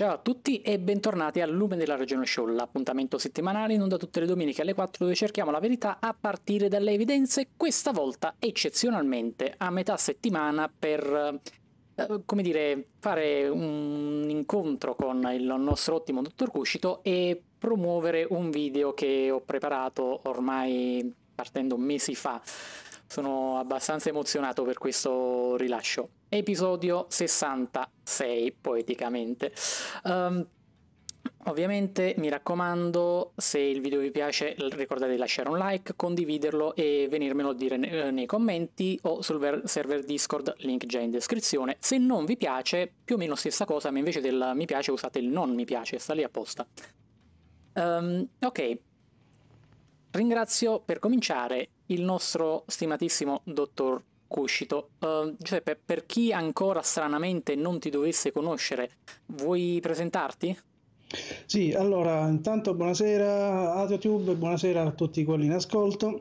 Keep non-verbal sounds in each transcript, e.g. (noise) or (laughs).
Ciao a tutti e bentornati al Lume della Regione Show, l'appuntamento settimanale in onda tutte le domeniche alle 4 dove cerchiamo la verità a partire dalle evidenze, questa volta eccezionalmente a metà settimana per, eh, eh, come dire, fare un incontro con il nostro ottimo dottor Cuscito e promuovere un video che ho preparato ormai partendo mesi fa sono abbastanza emozionato per questo rilascio. Episodio 66, poeticamente. Um, Ovviamente mi raccomando, se il video vi piace ricordate di lasciare un like, condividerlo e venirmelo a dire eh, nei commenti o sul server Discord, link già in descrizione. Se non vi piace, più o meno stessa cosa, ma invece del mi piace usate il non mi piace, sta lì apposta. Um, ok, ringrazio per cominciare il nostro stimatissimo dottor Cuscito. Uh, Giuseppe, per chi ancora stranamente non ti dovesse conoscere, vuoi presentarti? Sì, allora, intanto buonasera a YouTube, buonasera a tutti quelli in ascolto,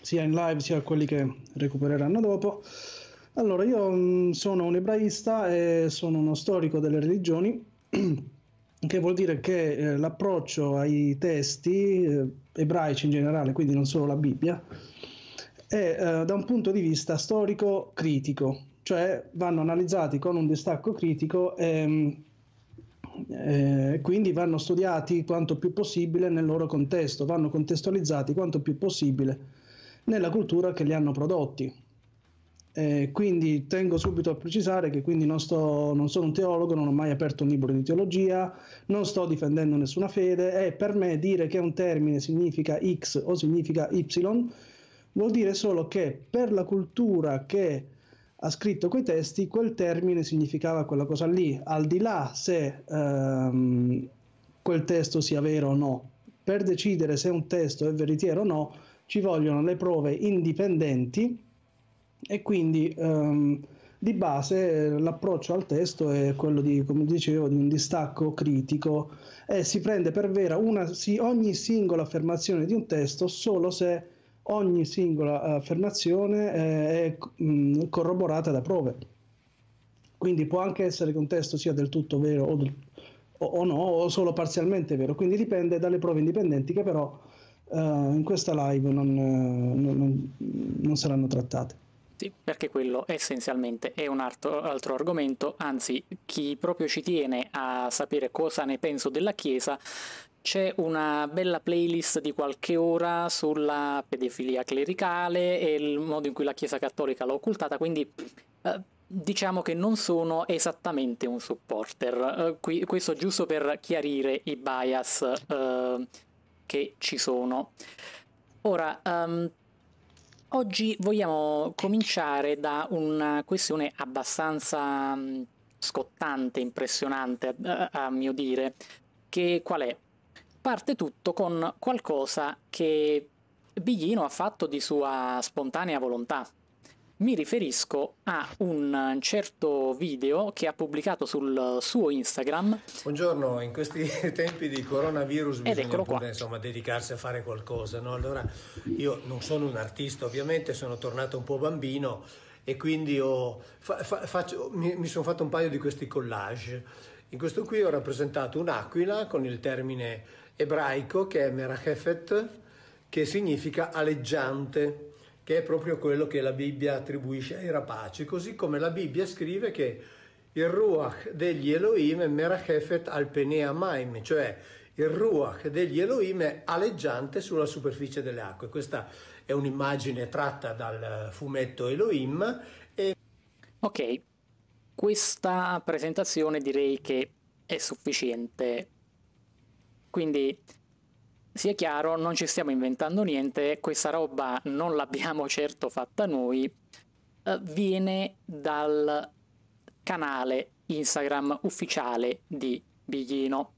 sia in live sia a quelli che recupereranno dopo. Allora, io mm, sono un ebraista e sono uno storico delle religioni (clears throat) che vuol dire che eh, l'approccio ai testi eh, ebraici in generale, quindi non solo la Bibbia, è eh, da un punto di vista storico-critico, cioè vanno analizzati con un distacco critico e eh, quindi vanno studiati quanto più possibile nel loro contesto, vanno contestualizzati quanto più possibile nella cultura che li hanno prodotti. Eh, quindi tengo subito a precisare che non, sto, non, sono un teologo, non ho mai aperto un libro di teologia, non sto difendendo nessuna fede e per me dire che un termine significa X o significa Y vuol dire solo che per la cultura che ha scritto quei testi quel termine significava quella cosa lì, al di là se ehm, quel testo sia vero o no. Per decidere se un testo è veritiero o no ci vogliono le prove indipendenti e quindi um, di base l'approccio al testo è quello di, come dicevo, di un distacco critico e eh, si prende per vera una, si, ogni singola affermazione di un testo solo se ogni singola affermazione eh, è, è mm, mh, corroborata da prove. Quindi può anche essere che un testo sia del tutto vero o, o, o no, o solo parzialmente vero, quindi dipende dalle prove indipendenti che però uh, in questa live non, non, non, non saranno trattate. Sì, perché quello essenzialmente è un altro, altro, argomento, anzi chi proprio ci tiene a sapere cosa ne penso della Chiesa, c'è una bella playlist di qualche ora sulla pedofilia clericale e il modo in cui la Chiesa cattolica l'ha occultata, quindi eh, diciamo che non sono esattamente un supporter. Eh, qui, questo giusto per chiarire i bias eh, che ci sono. Ora, um, Oggi vogliamo cominciare da una questione abbastanza mm, scottante, impressionante a, mio dire, che qual è? Parte tutto con qualcosa che Biglino ha fatto di sua spontanea volontà. Mi riferisco a un certo video che ha pubblicato sul suo Instagram. Buongiorno, in questi (laughs) tempi di coronavirus bisogna pure, insomma, dedicarsi a fare qualcosa. No? Allora, io non sono un artista, ovviamente sono tornato un po' bambino e quindi ho, fa, fa, faccio, mi, mi sono fatto un paio di questi collage. In questo qui ho rappresentato un'aquila con il termine ebraico che è Merachefet, che significa aleggiante che è proprio quello che la Bibbia attribuisce ai rapaci, così come la Bibbia scrive che il Ruach degli Elohim è Merachefet al maim, cioè il Ruach degli Elohim è aleggiante sulla superficie delle acque. Questa è un'immagine tratta dal fumetto Elohim. E... Ok, questa presentazione direi che è sufficiente. Quindi sia chiaro, non ci stiamo inventando niente, questa roba non l'abbiamo (laughs) certo fatta noi, eh, viene dal canale Instagram ufficiale di Biglino.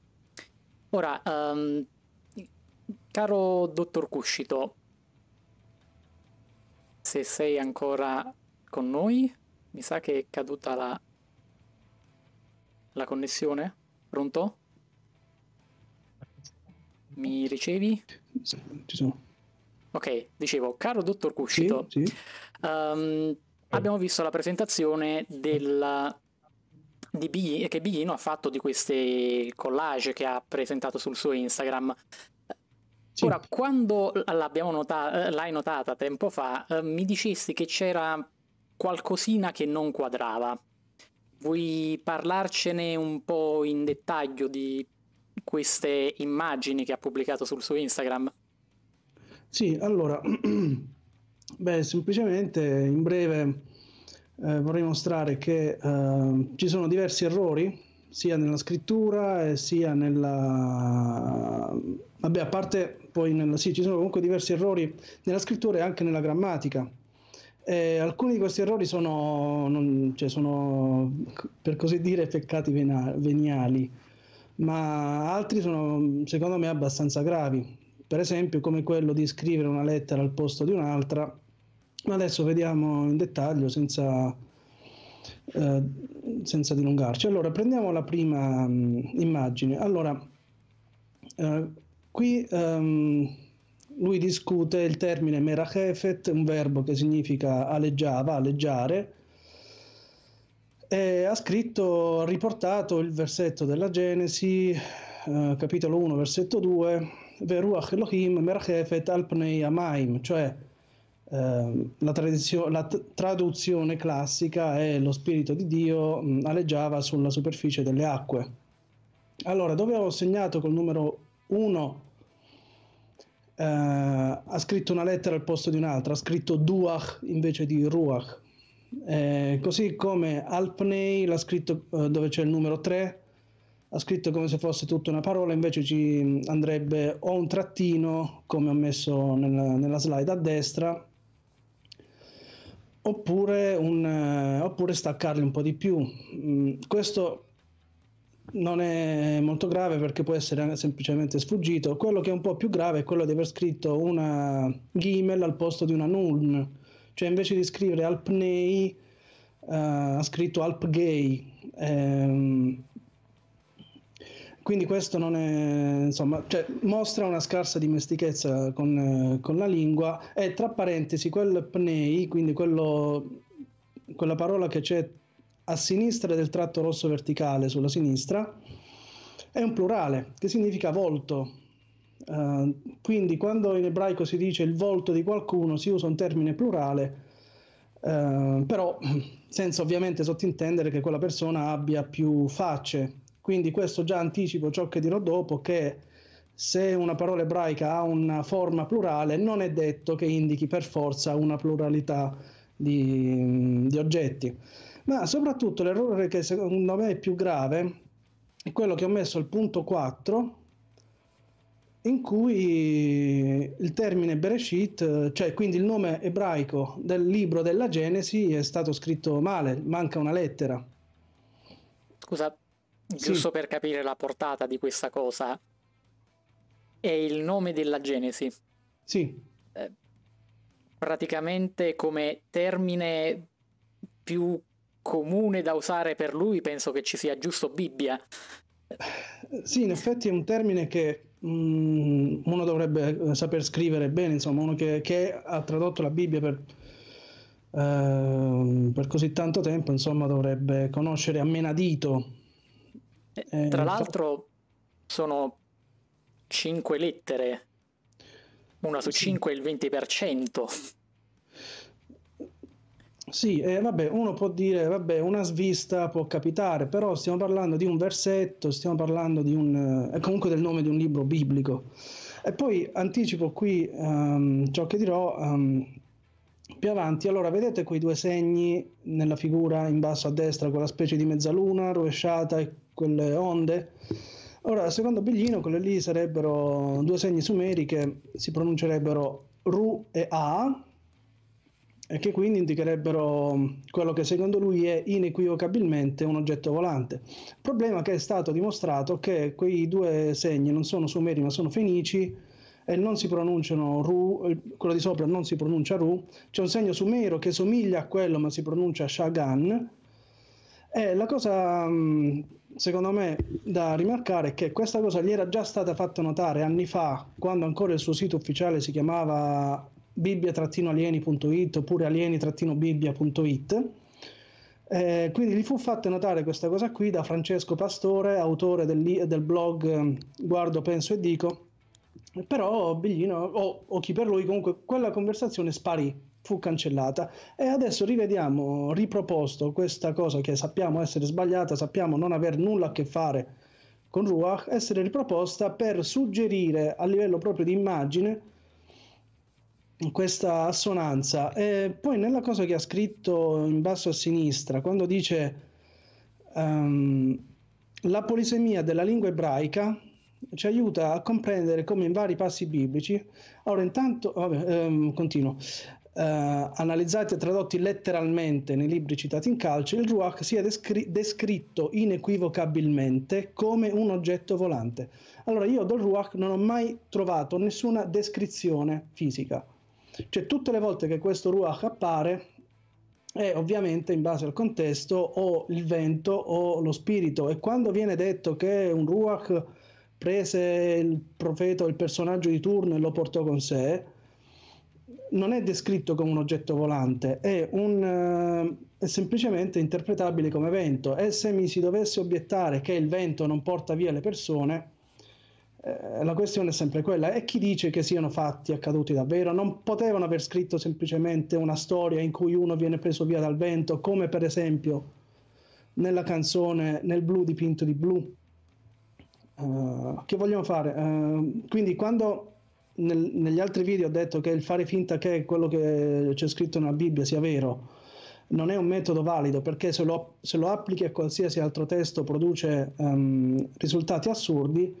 Ora, um, caro dottor Cuscito, se sei ancora con noi, mi sa che è caduta la, la connessione. Pronto? Mi ricevi? Sì, ci sono. Ok, dicevo, caro dottor Cuscito, sì, sì. Um, abbiamo visto la presentazione della, Biglino, che Biglino ha fatto di queste collage che ha presentato sul suo Instagram. Sì. Ora, quando nota- l'hai notata tempo fa, eh, mi dicesti che c'era qualcosina che non quadrava. Vuoi parlarcene un po' in dettaglio di queste immagini che ha pubblicato sul suo Instagram? Sì, allora, (clears throat) beh, semplicemente in breve eh, vorrei mostrare che eh, ci sono diversi errori, sia nella scrittura sia nella... Vabbè, a parte poi nella... sì, ci sono comunque diversi errori nella scrittura e anche nella grammatica. E alcuni di questi errori sono, non, cioè sono, per così dire, peccati veniali ma altri sono secondo me abbastanza gravi, per esempio come quello di scrivere una lettera al posto di un'altra, ma adesso vediamo in dettaglio senza, eh, senza dilungarci. Allora prendiamo la prima mh, mm, immagine, allora eh, qui ehm, lui discute il termine merachefet, un verbo che significa aleggiava, aleggiare, e ha scritto, ha riportato il versetto della Genesi, eh, capitolo 1, versetto 2, Veruach Elohim merachefet Alpnei Amaim, cioè eh, la, tradizio- la t- traduzione classica è lo Spirito di Dio mh, mm, aleggiava sulla superficie delle acque. Allora, dove ho segnato col numero 1 eh, ha scritto una lettera al posto di un'altra, ha scritto Duach invece di Ruach, eh, così come Alpney l'ha scritto eh, dove c'è il numero 3, ha scritto come se fosse tutta una parola, invece ci mm, andrebbe o un trattino, come ho messo nella, nella slide a destra, oppure, un, eh, oppure staccarli un po' di più. Mm, questo non è molto grave perché può essere semplicemente sfuggito. Quello che è un po' più grave è quello di aver scritto una ghimel al posto di una nun cioè invece di scrivere Alpnei uh, eh, ha scritto Alpgay. Ehm, quindi questo non è, insomma, cioè, mostra una scarsa dimestichezza con, eh, con, la lingua e tra parentesi quel pnei, quindi quello, quella parola che c'è a sinistra del tratto rosso verticale sulla sinistra, è un plurale che significa volto, Uh, quindi quando in ebraico si dice il volto di qualcuno si usa un termine plurale, uh, però (clears throat) senza ovviamente sottintendere che quella persona abbia più facce. Quindi questo già anticipo ciò che dirò dopo, che se una parola ebraica ha una forma plurale non è detto che indichi per forza una pluralità di, di oggetti. Ma soprattutto l'errore che secondo me è più grave è quello che ho messo al punto 4 in cui il termine Bereshit, cioè quindi il nome ebraico del libro della Genesi è stato scritto male, manca una lettera. Scusa, giusto sì. per capire la portata di questa cosa, è il nome della Genesi. Sì. Eh, praticamente come termine più comune da usare per lui penso che ci sia giusto Bibbia. Sì, in effetti è un termine che mh, mm, uno dovrebbe eh, saper scrivere bene, insomma, uno che, che ha tradotto la Bibbia per, eh, per così tanto tempo, insomma, dovrebbe conoscere a menadito. Eh, eh tra l'altro sono cinque lettere, una su cinque è il 20%. Sì, eh, vabbè, uno può dire, vabbè, una svista può capitare, però stiamo parlando di un versetto, stiamo parlando di un, eh, comunque del nome di un libro biblico. E poi anticipo qui um, ciò che dirò um, più avanti. Allora, vedete quei due segni nella figura in basso a destra, quella specie di mezzaluna rovesciata e quelle onde? Ora, secondo Biglino, quelle lì sarebbero due segni sumeriche, si pronuncerebbero Ru e A, e che quindi indicherebbero quello che secondo lui è inequivocabilmente un oggetto volante. problema che è stato dimostrato che quei due segni non sono sumeri ma sono fenici e non si pronunciano Ru, eh, quello di sopra non si pronuncia Ru, c'è un segno sumero che somiglia a quello ma si pronuncia Shagan. E la cosa, mm, secondo me, da rimarcare è che questa cosa gli era già stata fatta notare anni fa, quando ancora il suo sito ufficiale si chiamava bibbia-alieni.it oppure alieni-bibbia.it. Eh, quindi gli fu fatta notare questa cosa qui da Francesco Pastore, autore del, del blog ehm, Guardo, Penso e Dico, però Biglino o, o, chi per lui comunque quella conversazione sparì fu cancellata e adesso rivediamo riproposto questa cosa che sappiamo essere sbagliata sappiamo non aver nulla a che fare con Ruach essere riproposta per suggerire a livello proprio di immagine questa assonanza. E poi nella cosa che ha scritto in basso a sinistra, quando dice um, la polisemia della lingua ebraica ci aiuta a comprendere come in vari passi biblici, ora intanto, vabbè, um, continuo, Uh, analizzati e tradotti letteralmente nei libri citati in calcio, il Ruach sia descri- descritto inequivocabilmente come un oggetto volante. Allora, io del Ruach non ho mai trovato nessuna descrizione fisica. Cioè tutte le volte che questo ruach appare è ovviamente in base al contesto o il vento o lo spirito e quando viene detto che un ruach prese il profeta o il personaggio di turno e lo portò con sé, non è descritto come un oggetto volante, è, un, eh, è, semplicemente interpretabile come vento. E se mi si dovesse obiettare che il vento non porta via le persone, eh, la questione è sempre quella. E chi dice che siano fatti accaduti davvero? Non potevano aver scritto semplicemente una storia in cui uno viene preso via dal vento, come per esempio nella canzone Nel blu dipinto di blu. Uh, eh, che vogliamo fare? Uh, quindi quando nel, negli altri video ho detto che il fare finta che quello che c'è scritto nella Bibbia sia vero non è un metodo valido perché se lo, se lo applichi a qualsiasi altro testo produce um, risultati assurdi,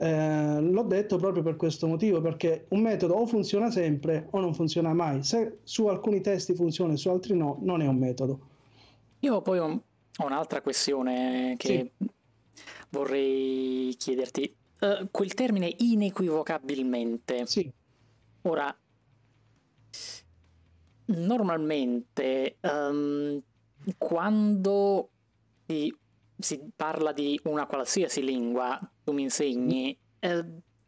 eh, l'ho detto proprio per questo motivo, perché un metodo o funziona sempre o non funziona mai. Se su alcuni testi funziona e su altri no, non è un metodo. Io poi ho, un'altra questione che sì. vorrei chiederti. Uh, quel termine inequivocabilmente. Sì. Ora, normalmente um, quando si si parla di una qualsiasi lingua tu mi insegni, eh,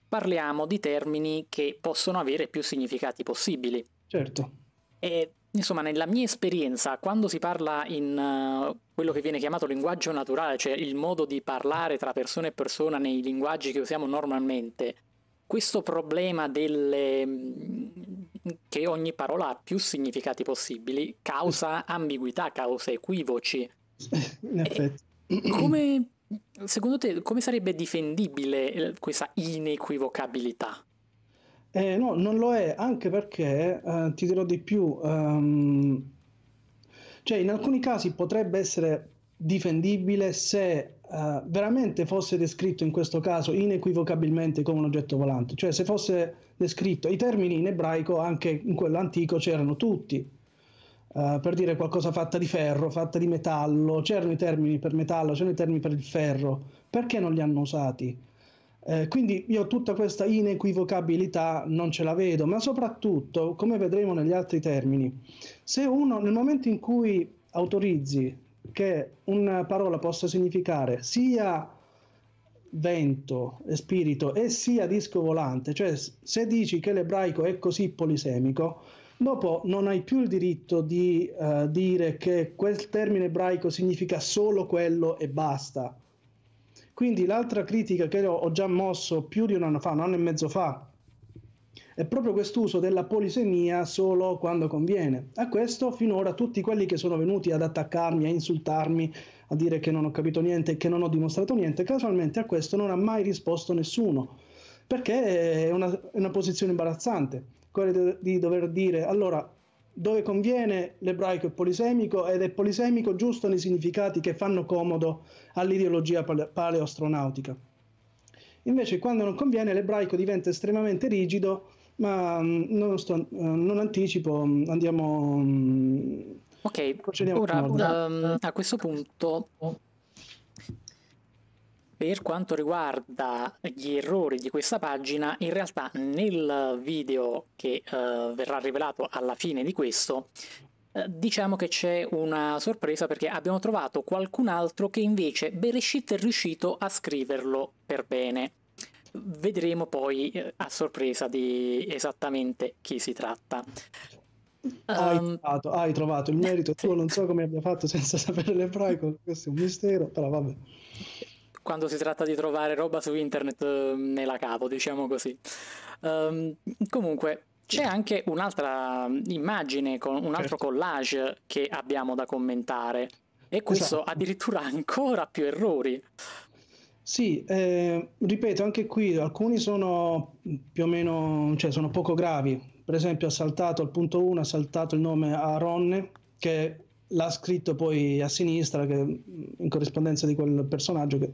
parliamo di termini che possono avere più significati possibili. Certo. E, insomma, nella mia esperienza, quando si parla in uh, quello che viene chiamato linguaggio naturale, cioè il modo di parlare tra persona e persona nei linguaggi che usiamo normalmente, questo problema delle... Mm, che ogni parola ha più significati possibili causa ambiguità, causa equivoci. (laughs) In effetti. E come, (clears throat) secondo te, come sarebbe difendibile eh, questa inequivocabilità? Eh, no, non lo è, anche perché eh, ti dirò di più. Um, cioè, in alcuni casi potrebbe essere difendibile se uh, veramente fosse descritto in questo caso inequivocabilmente come un oggetto volante, cioè se fosse descritto i termini in ebraico anche in quello antico c'erano tutti. Uh, per dire qualcosa fatta di ferro, fatta di metallo, c'erano i termini per metallo, c'erano i termini per il ferro, perché non li hanno usati? Eh, quindi io tutta questa inequivocabilità non ce la vedo, ma soprattutto, come vedremo negli altri termini, se uno nel momento in cui autorizzi che una parola possa significare sia vento e spirito e sia disco volante, cioè se dici che l'ebraico è così polisemico, dopo non hai più il diritto di uh, dire che quel termine ebraico significa solo quello e basta. Quindi l'altra critica che ho già mosso più di un anno fa, un anno e mezzo fa, è proprio quest'uso della polisemia solo quando conviene. A questo finora tutti quelli che sono venuti ad attaccarmi, a insultarmi, a dire che non ho capito niente, che non ho dimostrato niente, casualmente a questo non ha mai risposto nessuno, perché è una, è una posizione imbarazzante quello di dover dire allora dove conviene l'ebraico è polisemico ed è polisemico giusto nei significati che fanno comodo all'ideologia paleoastronautica. Invece quando non conviene l'ebraico diventa estremamente rigido, ma mm, non, sto, eh, non anticipo, mm, andiamo... Mm, ok, procediamo. Ora, um, a questo punto per quanto riguarda gli errori di questa pagina, in realtà nel video che uh, verrà rivelato alla fine di questo, eh, diciamo che c'è una sorpresa perché abbiamo trovato qualcun altro che invece Bereshit è riuscito a scriverlo per bene. Vedremo poi eh, a sorpresa di esattamente chi si tratta. Hai, um, trovato, hai, trovato, il merito tu non so come abbia fatto senza sapere l'ebraico, questo è un mistero, però vabbè quando si tratta di trovare roba su internet eh, me la cavo, diciamo così. Um, comunque, c'è anche un'altra immagine, con un altro certo. collage che abbiamo da commentare. E questo esatto. addirittura (laughs) ancora più errori. Sì, eh, ripeto, anche qui alcuni sono più o meno, cioè sono poco gravi. Per esempio ha saltato al punto 1, ha saltato il nome a Ronne, che l'ha scritto poi a sinistra, che, in corrispondenza di quel personaggio che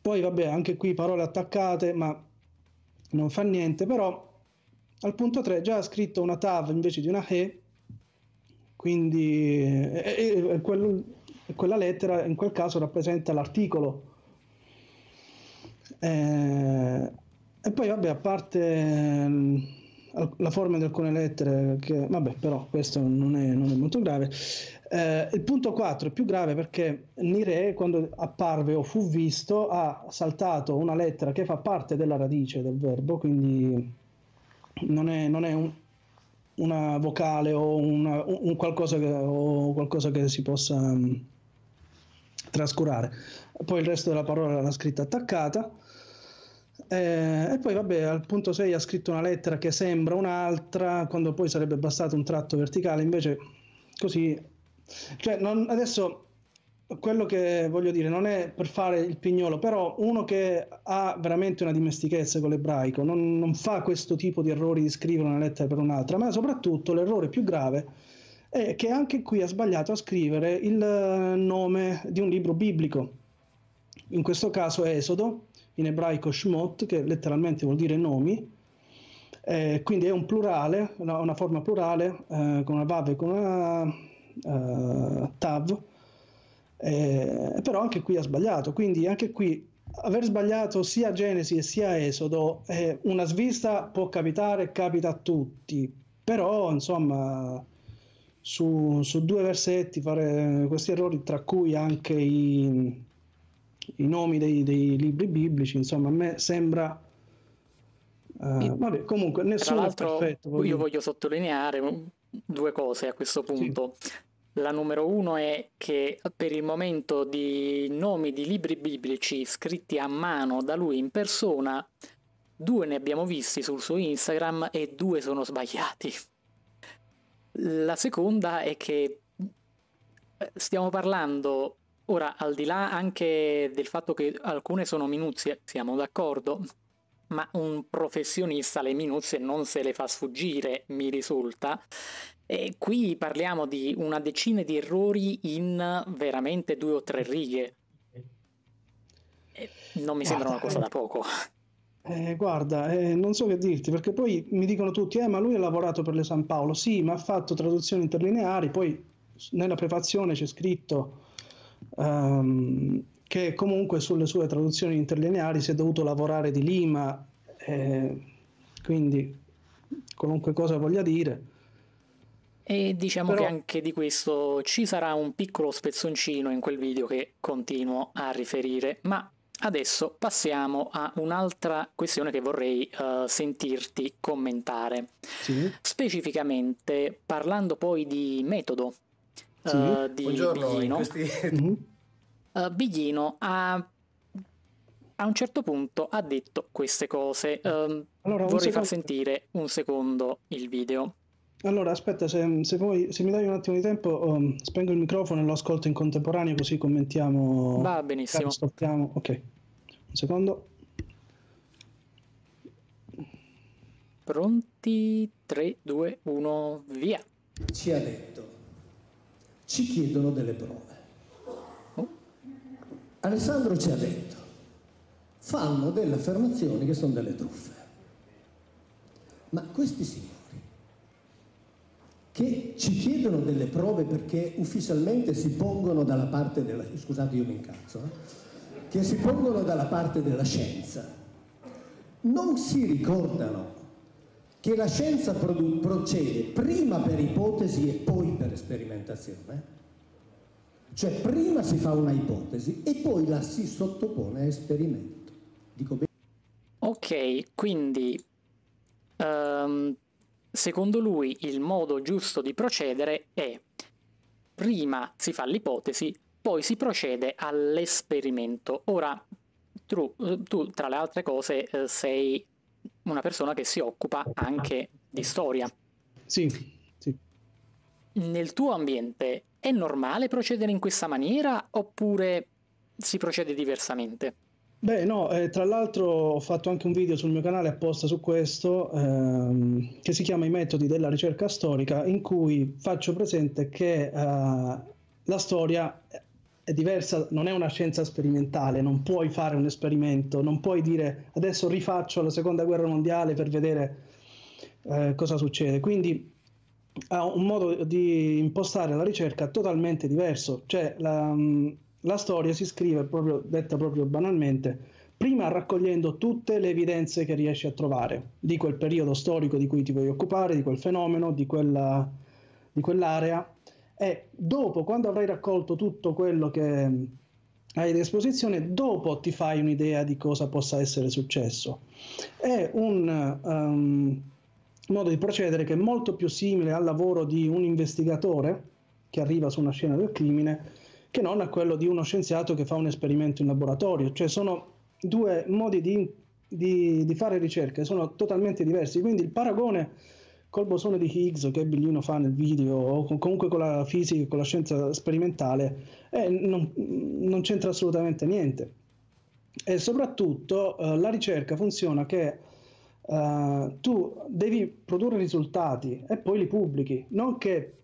Poi vabbè, anche qui parole attaccate, ma non fa niente, però al punto 3 già ha scritto una tav invece di una he, quindi e, e, quel, quella lettera in quel caso rappresenta l'articolo. Eh, e poi vabbè, a parte eh, la forma di alcune lettere, che vabbè, però questo non è, non è molto grave. Eh, il punto 4 è più grave perché Nire, quando apparve o fu visto, ha saltato una lettera che fa parte della radice del verbo, quindi non è, non è un, una vocale o una, un qualcosa, che, o qualcosa che si possa um, trascurare. Poi il resto della parola l'ha scritta attaccata. Eh, e poi, vabbè, al punto 6 ha scritto una lettera che sembra un'altra, quando poi sarebbe bastato un tratto verticale, invece così cioè, non, adesso quello che voglio dire non è per fare il pignolo, però uno che ha veramente una dimestichezza con l'ebraico non, non fa questo tipo di errori di scrivere una lettera per un'altra, ma soprattutto l'errore più grave è che anche qui ha sbagliato a scrivere il eh, nome di un libro biblico. In questo caso Esodo, in ebraico Shmot, che letteralmente vuol dire nomi, eh, quindi è un plurale, una, una forma plurale eh, con una vav e con una eh, TAV, eh, però anche qui ha sbagliato, quindi anche qui aver sbagliato sia Genesi e sia Esodo, eh, una svista può capitare, capita a tutti, però insomma su, su due versetti fare questi errori, tra cui anche i, i nomi dei, dei, libri biblici, insomma a me sembra... Uh, vabbè, comunque nessuno è perfetto. Voglio... Io voglio sottolineare due cose a questo punto. Sì. La numero uno è che per il momento di nomi di libri biblici scritti a mano da lui in persona, due ne abbiamo visti sul suo Instagram e due sono sbagliati. La seconda è che eh, stiamo parlando, ora al di là anche del fatto che alcune sono minuzie, siamo d'accordo, ma un professionista le minuzie non se le fa sfuggire, mi risulta. E qui parliamo di una decina di errori in veramente due o tre righe. E non mi sembra una cosa da poco. Eh, guarda, eh, non so che dirti, perché poi mi dicono tutti, eh, ma lui ha lavorato per le San Paolo, sì, ma ha fatto traduzioni interlineari, poi nella prefazione c'è scritto... Um, che comunque sulle sue traduzioni interlineari si è dovuto lavorare di lima, eh, quindi qualunque cosa voglia dire. E diciamo Però... che anche di questo ci sarà un piccolo spezzoncino in quel video che continuo a riferire, ma adesso passiamo a un'altra questione che vorrei uh, sentirti commentare. Sì. Specificamente parlando poi di metodo. Sì. Uh, di Buongiorno, Biglino. in questi mhm uh, eh, Biglino ha, a un certo punto ha detto queste cose. Um, allora, vorrei far sentire un secondo il video. Allora, aspetta, se, se, vuoi, se mi dai un attimo di tempo, um, spengo il microfono e lo ascolto in contemporanea così commentiamo. Va benissimo. Ascoltiamo. Ok, un secondo. Pronti? 3, 2, 1, via. Ci ha detto, ci chiedono delle prove. Alessandro ci ha detto, fanno delle affermazioni che sono delle truffe. Ma questi signori che ci chiedono delle prove perché ufficialmente si pongono dalla parte della... scusate io mi incazzo, eh? che si pongono dalla parte della scienza, non si ricordano che la scienza procede prima per ipotesi e poi per sperimentazione cioè prima si fa una ipotesi e poi la si sottopone a esperimento. Dico bene. Ok, quindi um, secondo lui il modo giusto di procedere è prima si fa l'ipotesi, poi si procede all'esperimento. Ora, tu, tu, tra le altre cose eh, sei una persona che si occupa anche di storia. Sì, sì. Nel tuo ambiente è normale procedere in questa maniera oppure si procede diversamente? Beh no, eh, tra l'altro ho fatto anche un video sul mio canale apposta su questo ehm, che si chiama I metodi della ricerca storica in cui faccio presente che eh, la storia è diversa, non è una scienza sperimentale, non puoi fare un esperimento, non puoi dire adesso rifaccio la seconda guerra mondiale per vedere eh, cosa succede. Quindi ha un modo di impostare la ricerca totalmente diverso, cioè la, mm, la storia si scrive, proprio, detta proprio banalmente, prima raccogliendo tutte le evidenze che riesci a trovare di quel periodo storico di cui ti vuoi occupare, di quel fenomeno, di, quella, di quell'area, e dopo, quando avrai raccolto tutto quello che hai a disposizione, dopo ti fai un'idea di cosa possa essere successo. È un... Um, modo di procedere che è molto più simile al lavoro di un investigatore che arriva su una scena del crimine che non a quello di uno scienziato che fa un esperimento in laboratorio. Cioè sono due modi di, di, di fare ricerche, sono totalmente diversi. Quindi il paragone col bosone di Higgs che Biglino fa nel video o comunque con la fisica, e con la scienza sperimentale, eh, non, non, c'entra assolutamente niente. E soprattutto eh, la ricerca funziona che eh, tu devi produrre risultati e poi li pubblichi, non che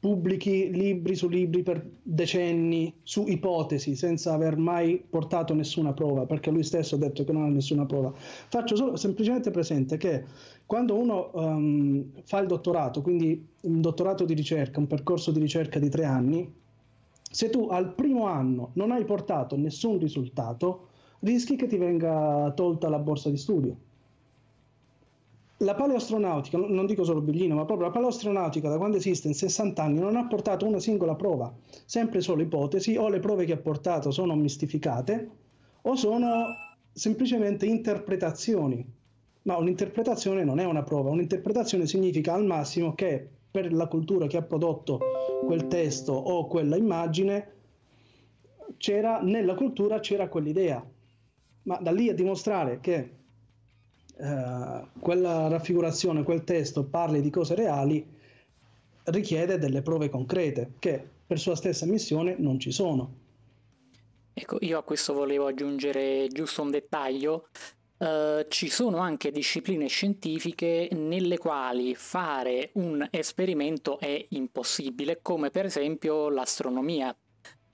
pubblichi libri su libri per decenni su ipotesi senza aver mai portato nessuna prova, perché lui stesso ha detto che non ha nessuna prova. Faccio solo, semplicemente presente che quando uno um, fa il dottorato, quindi un dottorato di ricerca, un percorso di ricerca di tre anni, se tu al primo anno non hai portato nessun risultato, rischi che ti venga tolta la borsa di studio la paleoastronautica, non dico solo Biglino, ma proprio la paleoastronautica da quando esiste in 60 anni non ha portato una singola prova, sempre solo ipotesi, o le prove che ha portato sono mistificate o sono semplicemente interpretazioni. Ma un'interpretazione non è una prova, un'interpretazione significa al massimo che per la cultura che ha prodotto quel testo o quella immagine, c'era, nella cultura c'era quell'idea. Ma da lì a dimostrare che eh, quella raffigurazione, quel testo parli di cose reali, richiede delle prove concrete che per sua stessa missione non ci sono. Ecco, io a questo volevo aggiungere giusto un dettaglio. Uh, ci sono anche discipline scientifiche nelle quali fare un esperimento è impossibile, come per esempio l'astronomia.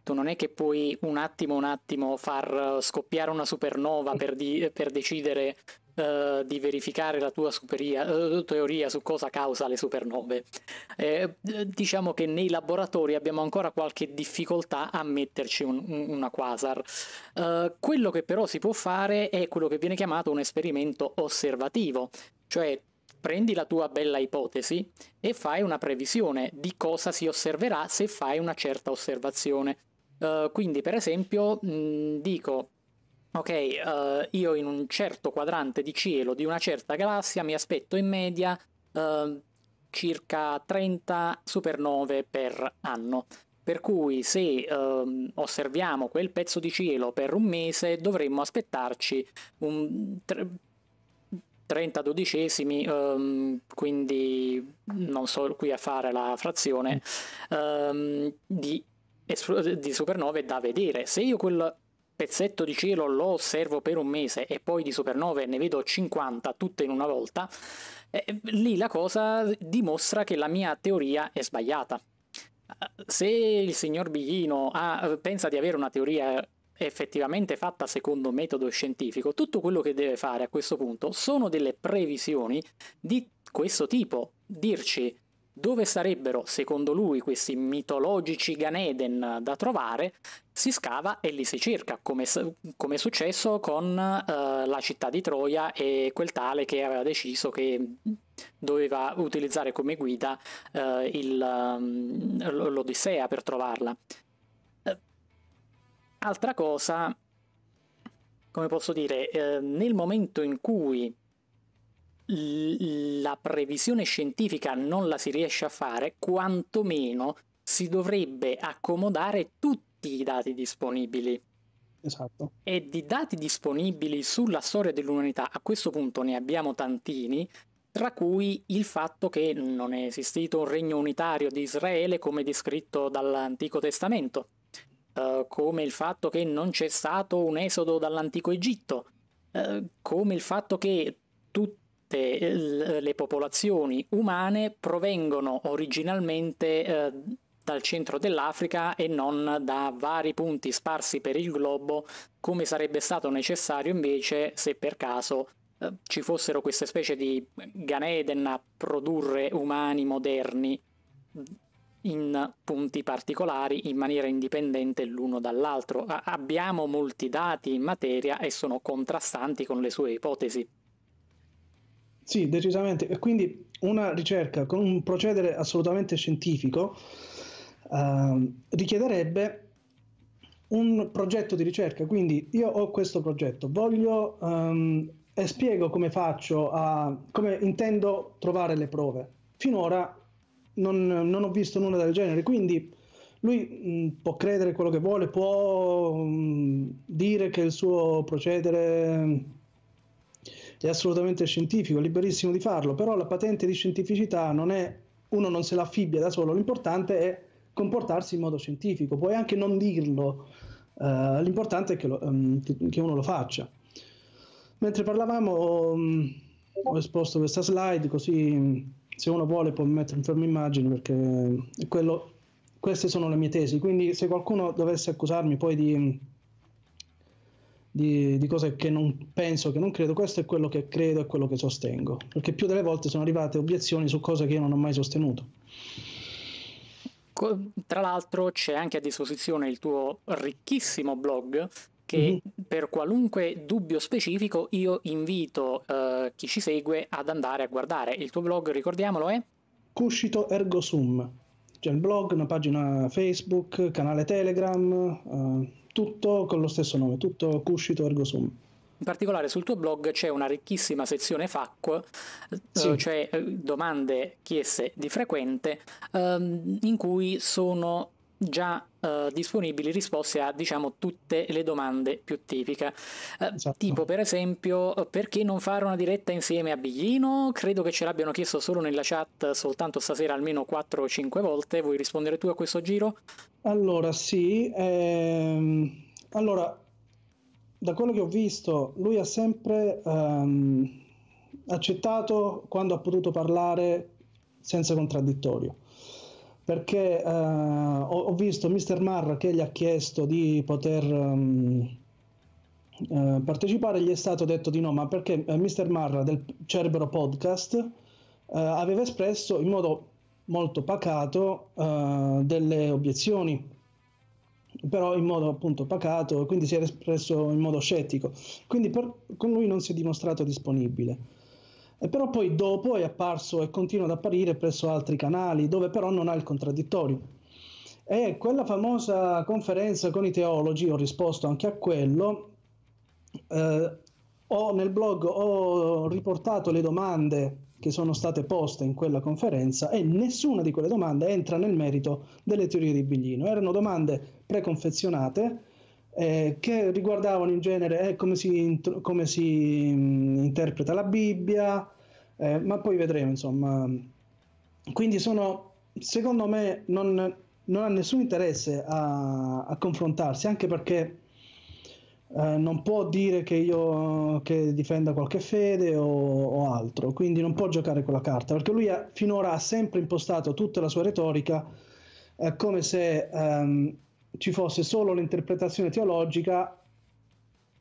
Tu non è che puoi un attimo, un attimo far scoppiare una supernova per, di- per decidere eh, di verificare la tua superia, uh, teoria su cosa causa le supernove. Eh, diciamo che nei laboratori abbiamo ancora qualche difficoltà a metterci un, una quasar. Uh, quello che però si può fare è quello che viene chiamato un esperimento osservativo, cioè prendi la tua bella ipotesi e fai una previsione di cosa si osserverà se fai una certa osservazione. Uh, quindi, per esempio, mh, dico Ok, uh, io in un certo quadrante di cielo di una certa galassia mi aspetto in media uh, circa 30 supernove per anno. Per cui se um, osserviamo quel pezzo di cielo per un mese dovremmo aspettarci 30 dodicesimi, um, quindi non so qui a fare la frazione, um, di, di supernove da vedere. Se io quel pezzetto di cielo lo osservo per un mese e poi di supernove ne vedo 50 tutte in una volta, eh, lì la cosa dimostra che la mia teoria è sbagliata. Se il signor Biglino ha, pensa di avere una teoria effettivamente fatta secondo metodo scientifico, tutto quello che deve fare a questo punto sono delle previsioni di questo tipo, dirci dove sarebbero, secondo lui, questi mitologici Ganeden da trovare, si scava e li si cerca, come, come è successo con eh, la città di Troia e quel tale che aveva deciso che doveva utilizzare come guida eh, il, mm, l'Odissea per trovarla. Eh, altra cosa, come posso dire, eh, nel momento in cui la previsione scientifica non la si riesce a fare, quantomeno si dovrebbe accomodare tutti i dati disponibili. Esatto. E di dati disponibili sulla storia dell'umanità, a questo punto ne abbiamo tantini, tra cui il fatto che non è esistito un regno unitario di Israele come descritto dall'Antico Testamento, eh, come il fatto che non c'è stato un esodo dall'Antico Egitto, eh, come il fatto che tutti tutte eh, le popolazioni umane provengono originalmente eh, dal centro dell'Africa e non da vari punti sparsi per il globo, come sarebbe stato necessario invece se per caso eh, ci fossero queste specie di Ganeden a produrre umani moderni in punti particolari in maniera indipendente l'uno dall'altro. abbiamo molti dati in materia e sono contrastanti con le sue ipotesi. Sì, decisamente. E quindi una ricerca con un procedere assolutamente scientifico eh, richiederebbe un progetto di ricerca. Quindi io ho questo progetto, voglio ehm, e spiego come faccio, a, come intendo trovare le prove. Finora non, non ho visto nulla del genere, quindi lui mh, mm, può credere quello che vuole, può mh, mm, dire che il suo procedere è assolutamente scientifico, liberissimo di farlo, però la patente di scientificità non è, uno non se la affibbia da solo, l'importante è comportarsi in modo scientifico, puoi anche non dirlo, uh, l'importante è che, lo, um, che, uno lo faccia. Mentre parlavamo, um, ho esposto questa slide così mm, se uno vuole può mettere in fermo immagine perché quello, queste sono le mie tesi, quindi se qualcuno dovesse accusarmi poi di mm, di, di, cose che non penso, che non credo, questo è quello che credo e quello che sostengo, perché più delle volte sono arrivate obiezioni su cose che io non ho mai sostenuto. Tra l'altro c'è anche a disposizione il tuo ricchissimo blog che mm-hmm. per qualunque dubbio specifico io invito eh, chi ci segue ad andare a guardare. Il tuo blog, ricordiamolo, è? Cuscito Ergo Sum. C'è il blog, una pagina Facebook, canale Telegram, eh, tutto con lo stesso nome, tutto Cuscito Ergo Sum. In particolare sul tuo blog c'è una ricchissima sezione FAQ, eh, sì. cioè eh, domande chieste di frequente, ehm, in cui sono già eh, disponibili risposte a diciamo tutte le domande più tipiche. Eh, esatto. Tipo per esempio perché non fare una diretta insieme a Biglino? Credo che ce l'abbiano chiesto solo nella chat soltanto stasera almeno 4 o 5 volte. Vuoi rispondere tu a questo giro? Allora sì, ehm... allora da quello che ho visto lui ha sempre ehm, accettato quando ha potuto parlare senza contraddittorio perché eh, ho, ho, visto Mr. Marra che gli ha chiesto di poter um, eh, partecipare, gli è stato detto di no, ma perché eh, Mr. Marra del Cerbero Podcast eh, aveva espresso in modo molto pacato eh, delle obiezioni però in modo appunto pacato, quindi si era espresso in modo scettico. Quindi per, con lui non si è dimostrato disponibile. E però poi dopo è apparso e continua ad apparire presso altri canali, dove però non ha il contraddittorio. E quella famosa conferenza con i teologi, ho risposto anche a quello, eh, ho nel blog ho riportato le domande che sono state poste in quella conferenza e nessuna di quelle domande entra nel merito delle teorie di Biglino. Erano domande preconfezionate eh, che riguardavano in genere eh, come, si, come si mh, mm, interpreta la Bibbia, eh, ma poi vedremo insomma. Quindi sono, secondo me, non, non ha nessun interesse a, a confrontarsi, anche perché eh, non può dire che io che difenda qualche fede o, o, altro, quindi non può giocare con la carta, perché lui ha, finora ha sempre impostato tutta la sua retorica eh, come se... Um, ci fosse solo l'interpretazione teologica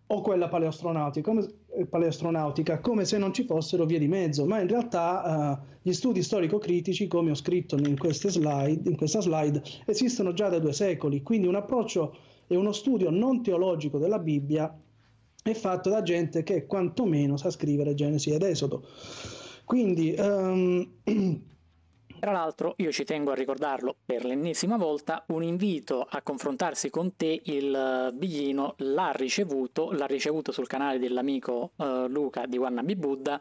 o quella paleoastronautica come, eh, paleoastronautica, come se non ci fossero vie di mezzo, ma in realtà uh, gli studi storico-critici, come ho scritto in, slide, in, questa slide, esistono già da due secoli, quindi un approccio e uno studio non teologico della Bibbia è fatto da gente che quantomeno sa scrivere Genesi ed Esodo. Quindi um, (clears throat) Tra l'altro io ci tengo a ricordarlo per l'ennesima volta, un invito a confrontarsi con te il eh, biglino l'ha ricevuto, l'ha ricevuto sul canale dell'amico uh, Luca di Wannabe Buddha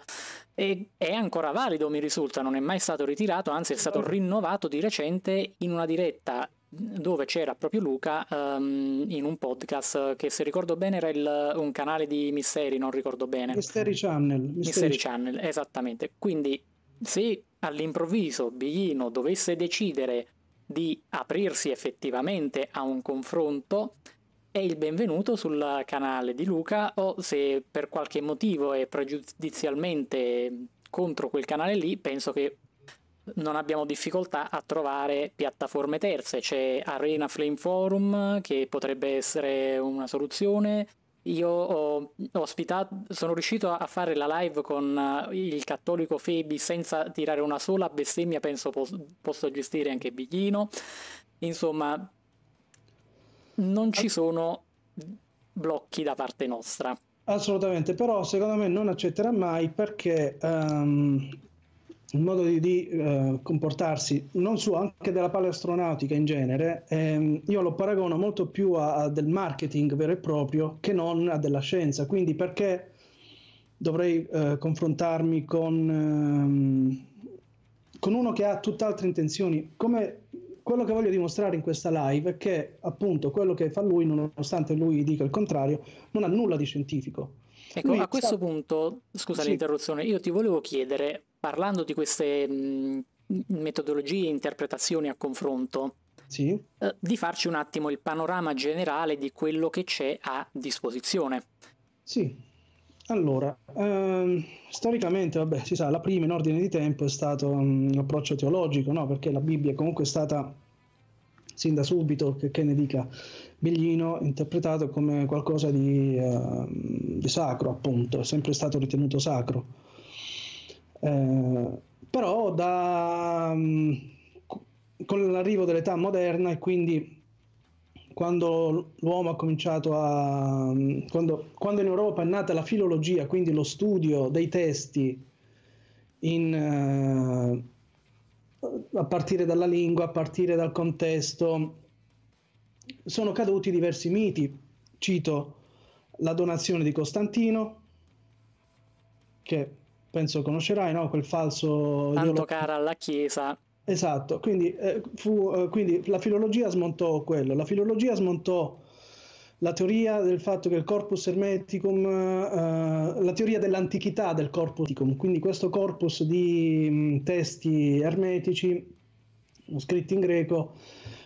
e è ancora valido mi risulta, non è mai stato ritirato, anzi è stato rinnovato di recente in una diretta dove c'era proprio Luca um, in un podcast che se ricordo bene era il, un canale di misteri, non ricordo bene. Mystery Channel. Mystery, Mystery Channel, esattamente. Quindi se all'improvviso Biglino dovesse decidere di aprirsi effettivamente a un confronto, è il benvenuto sul canale di Luca o se per qualche motivo è pregiudizialmente contro quel canale lì, penso che non abbiamo difficoltà a trovare piattaforme terze. C'è Arena Flame Forum che potrebbe essere una soluzione, io ho ospitato, sono riuscito a fare la live con eh, il cattolico Febi senza tirare una sola bestemmia, penso pos- posso gestire anche Biglino. Insomma, non ci sono blocchi da parte nostra. Assolutamente, però secondo me non accetterà mai perché um, il modo di, di uh, comportarsi non suo, anche della paleastronautica in genere, ehm, io lo paragono molto più a, a, del marketing vero e proprio che non a della scienza. Quindi perché dovrei uh, confrontarmi con, um, con uno che ha tutt'altre intenzioni? Come quello che voglio dimostrare in questa live è che appunto quello che fa lui, nonostante lui dica il contrario, non ha nulla di scientifico Ecco, a questo punto, scusa sì. l'interruzione, io ti volevo chiedere, parlando di queste mh, mm, metodologie interpretazioni a confronto, sì. eh, di farci un attimo il panorama generale di quello che c'è a disposizione. Sì, allora, ehm, storicamente, vabbè, si sa, la prima in ordine di tempo è stato un mm, approccio teologico, no? perché la Bibbia è comunque stata sin da subito, che, che ne dica Biglino, interpretato come qualcosa di, uh, di sacro, appunto, è sempre stato ritenuto sacro. Eh, però da, mm, con l'arrivo dell'età moderna e quindi quando l'uomo ha cominciato a... Mm, quando, quando, in Europa è nata la filologia, quindi lo studio dei testi in, eh, a partire dalla lingua, a partire dal contesto, sono caduti diversi miti. Cito la donazione di Costantino, che penso conoscerai, no? quel falso... Tanto lo... cara alla Chiesa. Esatto, quindi, eh, fu, eh, quindi la filologia smontò quello, la filologia smontò la teoria del fatto che il corpus hermeticum, eh, la teoria dell'antichità del corpus hermeticum, quindi questo corpus di mh, mm, testi ermetici scritti in greco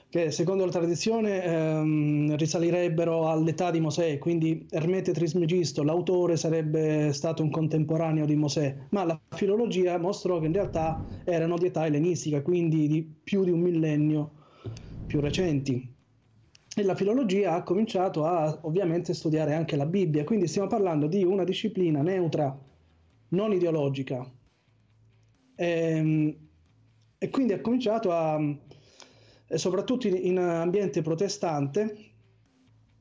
che secondo la tradizione ehm, risalirebbero all'età di Mosè, quindi Ermete Trismegisto, l'autore sarebbe stato un contemporaneo di Mosè, ma la filologia mostrò che in realtà erano di età ellenistica, quindi di più di un millennio più recenti la filologia ha cominciato a ovviamente studiare anche la Bibbia, quindi stiamo parlando di una disciplina neutra, non ideologica. E, ehm, e quindi ha cominciato a, soprattutto in, ambiente protestante,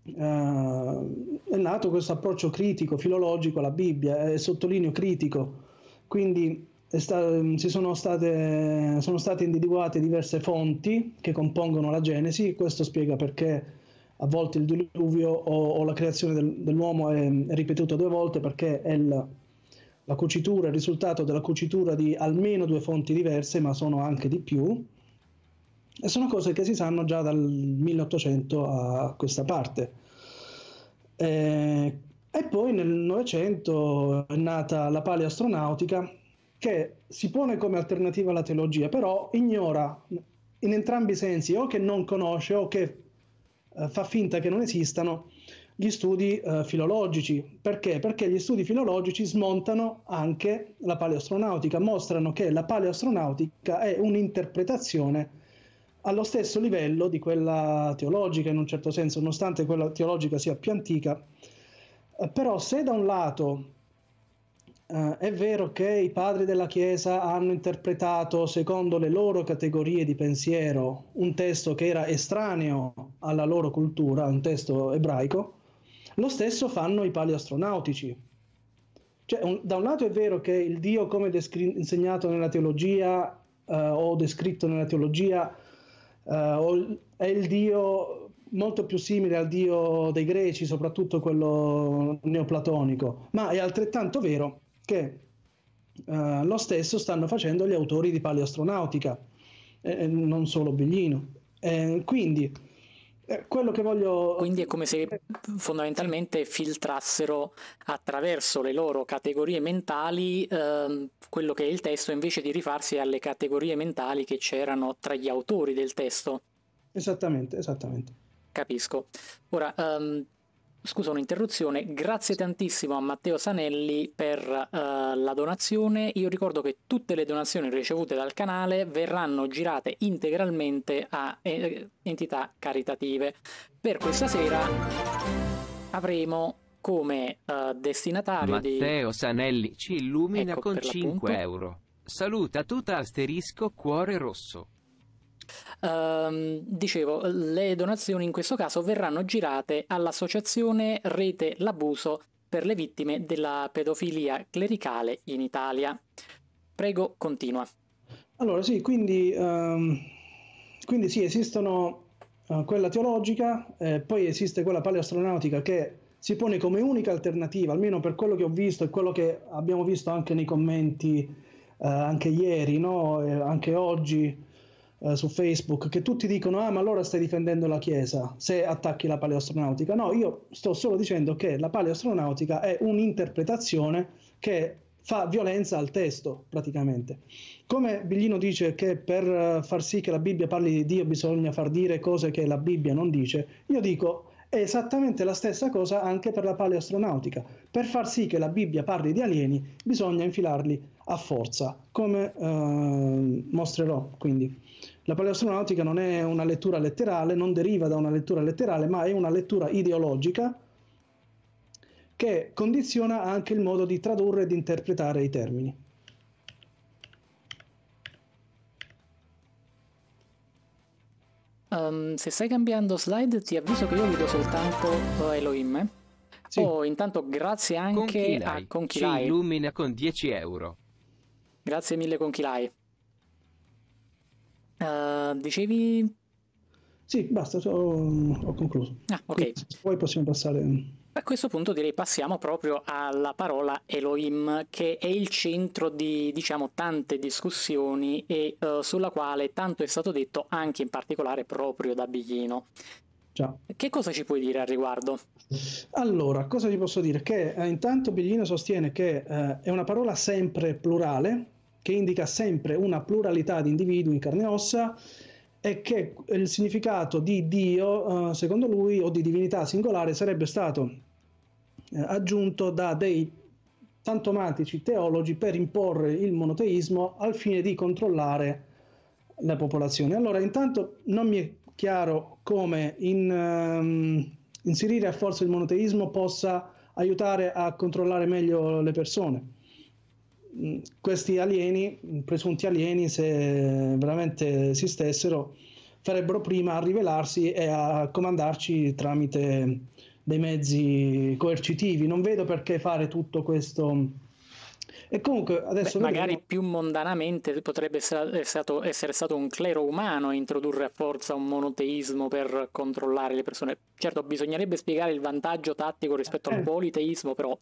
Uh, è nato questo approccio critico, filologico alla Bibbia, eh, sottolineo critico, quindi sta, mm, sono, state, sono state individuate diverse fonti che compongono la Genesi, questo spiega perché a volte il diluvio o, o la creazione del, dell'uomo è, mm, è, ripetuta due volte perché è la, la cucitura, il risultato della cucitura di almeno due fonti diverse, ma sono anche di più. E sono cose che si sanno già dal 1800 a questa parte. E, eh, e poi nel Novecento è nata la paleoastronautica, che si pone come alternativa alla teologia, però ignora in entrambi i sensi o che non conosce o che eh, fa finta che non esistano gli studi eh, filologici. Perché? Perché gli studi filologici smontano anche la paleoastronautica, mostrano che la paleoastronautica è un'interpretazione allo stesso livello di quella teologica in un certo senso, nonostante quella teologica sia più antica. Eh, però se da un lato Uh, è vero che i padri della Chiesa hanno interpretato secondo le loro categorie di pensiero un testo che era estraneo alla loro cultura, un testo ebraico, lo stesso fanno i paleastronautici. Cioè, un, da un lato è vero che il Dio, come descri- insegnato nella teologia uh, o descritto nella teologia, uh, è il Dio molto più simile al Dio dei greci, soprattutto quello neoplatonico, ma è altrettanto vero che eh, lo stesso stanno facendo gli autori di paleoastronautica, eh, non solo Biglino. Eh, quindi quello che voglio. Quindi è come se fondamentalmente filtrassero attraverso le loro categorie mentali ehm, quello che è il testo invece di rifarsi alle categorie mentali che c'erano tra gli autori del testo. Esattamente, esattamente. Capisco. Ora, um, scusa un'interruzione, grazie tantissimo a Matteo Sanelli per uh, la donazione. Io ricordo che tutte le donazioni ricevute dal canale verranno girate integralmente a eh, entità caritative. Per questa sera avremo come uh, destinatario Matteo di... Sanelli ci illumina ecco, con 5 euro. Saluta tutta asterisco cuore rosso. Ehm, dicevo, le donazioni in questo caso verranno girate all'associazione Rete l'Abuso per le vittime della pedofilia clericale in Italia. Prego, continua. Allora sì, quindi, um, quindi sì, esistono uh, quella teologica, eh, poi esiste quella paleoastronautica che si pone come unica alternativa, almeno per quello che ho visto e quello che abbiamo visto anche nei commenti eh, anche ieri, no? eh, anche oggi, eh, su Facebook che tutti dicono ah ma allora stai difendendo la Chiesa se attacchi la paleoastronautica. No, io sto solo dicendo che la paleoastronautica è un'interpretazione che fa violenza al testo praticamente. Come Biglino dice che per eh, far sì che la Bibbia parli di Dio bisogna far dire cose che la Bibbia non dice, io dico è esattamente la stessa cosa anche per la paleoastronautica. Per far sì che la Bibbia parli di alieni bisogna infilarli a forza, come eh, mostrerò quindi. La paleoastronautica non è una lettura letterale, non deriva da una lettura letterale, ma è una lettura ideologica che condiziona anche il modo di tradurre e di interpretare i termini. Um, se stai cambiando slide ti avviso che io vedo soltanto oh, Elohim. Eh. Sì. Oh, intanto grazie anche Conchilai. a Conchilai. Ci illumina con 10 euro. Grazie mille Conchilai. Uh, dicevi? Sì, basta, so, ho concluso. Ah, ok. poi possiamo passare... A questo punto direi passiamo proprio alla parola Elohim, che è il centro di diciamo, tante discussioni e uh, sulla quale tanto è stato detto anche in particolare proprio da Biglino. Ciao. Che cosa ci puoi dire al riguardo? Allora, cosa ti posso dire? Che eh, intanto Biglino sostiene che eh, è una parola sempre plurale, che indica sempre una pluralità di individui in carne e ossa e che il significato di Dio, eh, secondo lui, o di divinità singolare sarebbe stato eh, aggiunto da dei tantomatici teologi per imporre il monoteismo al fine di controllare la popolazione. Allora, intanto non mi è chiaro come in, um, inserire a forza il monoteismo possa aiutare a controllare meglio le persone Mm, questi alieni, presunti alieni, se veramente esistessero, farebbero prima a rivelarsi e a comandarci tramite dei mezzi coercitivi. Non vedo perché fare tutto questo. E comunque adesso. Beh, magari più mondanamente potrebbe essere stato, essere stato, un clero umano a introdurre a forza un monoteismo per controllare le persone. Certo, bisognerebbe spiegare il vantaggio tattico rispetto eh. al politeismo, però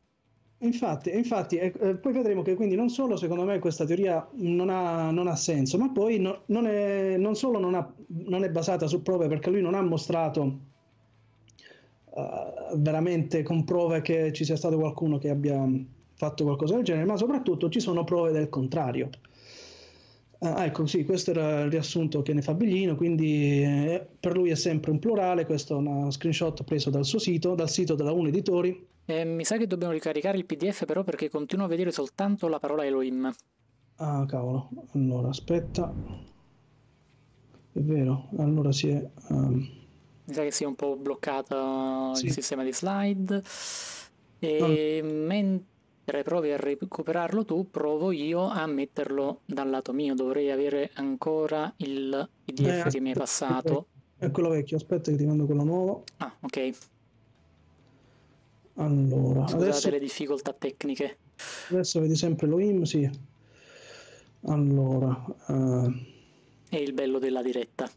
Infatti, infatti eh, poi vedremo che quindi non solo secondo me questa teoria non ha, non ha senso, ma poi no, non, è, non, solo non, ha, non, è basata su prove perché lui non ha mostrato uh, veramente con prove che ci sia stato qualcuno che abbia fatto qualcosa del genere, ma soprattutto ci sono prove del contrario. Ah, ecco, sì, questo era il riassunto che ne fa Biglino, quindi eh, per lui è sempre un plurale, questo è uno screenshot preso dal suo sito, dal sito della Un Editori, eh, mi sa che dobbiamo ricaricare il PDF però perché continuo a vedere soltanto la parola Elohim. Ah, cavolo. Allora, aspetta. È vero, allora si è... Um... Mi sa che si è un po' bloccato sì. il sistema di slide. Ah. E ehm, no. mentre provi a recuperarlo tu, provo io a metterlo dal lato mio. Dovrei avere ancora il PDF eh, che mi hai passato. È quello vecchio, aspetta che ti mando quello nuovo. Ah, ok. Allora, Scusate adesso... le difficoltà tecniche. Adesso vedi sempre lo im, sì. Allora... Uh... È il bello della diretta.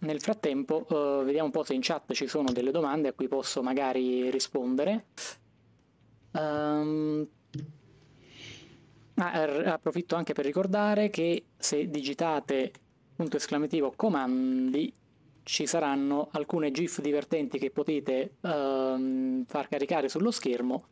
Nel frattempo uh, vediamo un po' se in chat ci sono delle domande a cui posso magari rispondere. Um, Ah, approfitto anche per ricordare che se digitate punto esclamativo comandi ci saranno alcune GIF divertenti che potete um, far caricare sullo schermo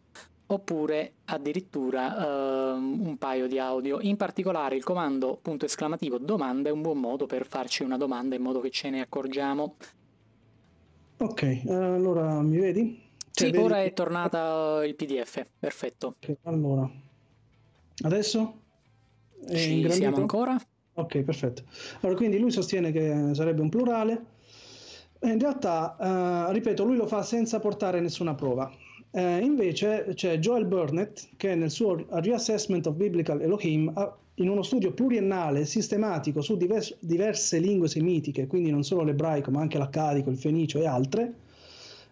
oppure addirittura um, un paio di audio. In particolare il comando punto esclamativo domanda è un buon modo per farci una domanda in modo che ce ne accorgiamo. Ok, allora mi vedi? Cioè, sì, vedi... ora è tornata il PDF, perfetto. Okay, allora Adesso? È Ci siamo ancora? Ok, perfetto. Allora, quindi lui sostiene che sarebbe un plurale. In realtà, eh, ripeto, lui lo fa senza portare nessuna prova. Eh, invece c'è Joel Burnett che nel suo Reassessment of Biblical Elohim, in uno studio pluriennale sistematico su divers- diverse lingue semitiche, quindi non solo l'ebraico ma anche l'accadico, il fenicio e altre,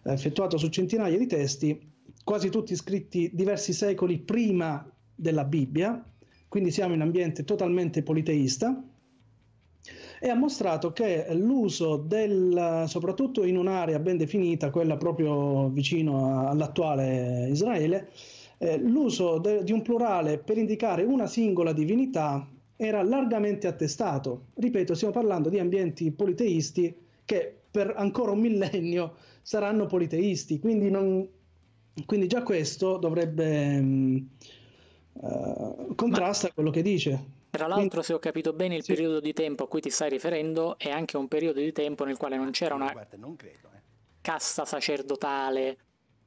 effettuato su centinaia di testi, quasi tutti scritti diversi secoli prima della Bibbia, quindi siamo in un ambiente totalmente politeista, e ha mostrato che l'uso del, soprattutto in un'area ben definita, quella proprio vicino all'attuale Israele, eh, l'uso de, di un plurale per indicare una singola divinità era largamente attestato. Ripeto, stiamo parlando di ambienti politeisti che per ancora un millennio saranno politeisti, quindi, non, quindi già questo dovrebbe... Mh, mm, eh, contrasta Ma... quello che dice. Tra l'altro, se ho capito bene, il sì. periodo di tempo a cui ti stai riferendo è anche un periodo di tempo nel quale non c'era una Guarda, non credo, eh. casta sacerdotale,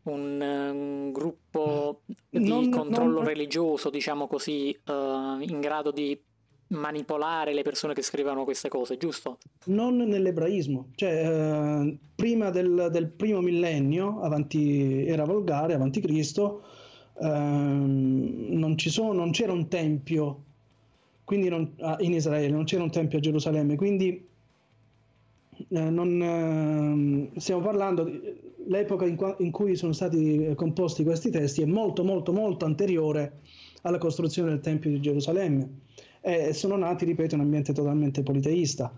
un, un gruppo di non, controllo non... religioso, diciamo così, uh, in grado di manipolare le persone che scrivono queste cose, giusto? Non nell'ebraismo, cioè uh, prima del, del, primo millennio, avanti, era volgare, avanti Cristo, ehm, non, sono, non, c'era un tempio non, ah, in Israele, non c'era un tempio a Gerusalemme, quindi eh, non, ehm, stiamo parlando dell'epoca in, qua, in cui sono stati eh, composti questi testi è molto molto molto anteriore alla costruzione del Tempio di Gerusalemme e sono nati, ripeto, in un ambiente totalmente politeista.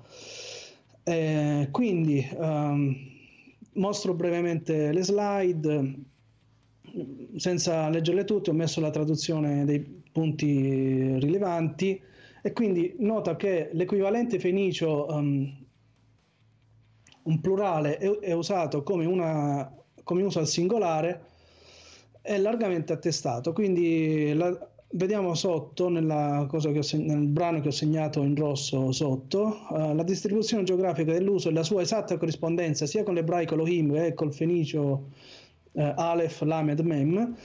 E eh, quindi um, mostro brevemente le slide senza leggerle tutte, ho messo la traduzione dei punti rilevanti e quindi nota che l'equivalente fenicio, um, un plurale, è, è usato come, una, come, uso al singolare, è largamente attestato. Quindi la, vediamo sotto, seg- nel brano che ho segnato in rosso sotto, uh, la distribuzione geografica dell'uso e la sua esatta corrispondenza sia con l'ebraico Elohim che col fenicio eh, Aleph Lamed Mem,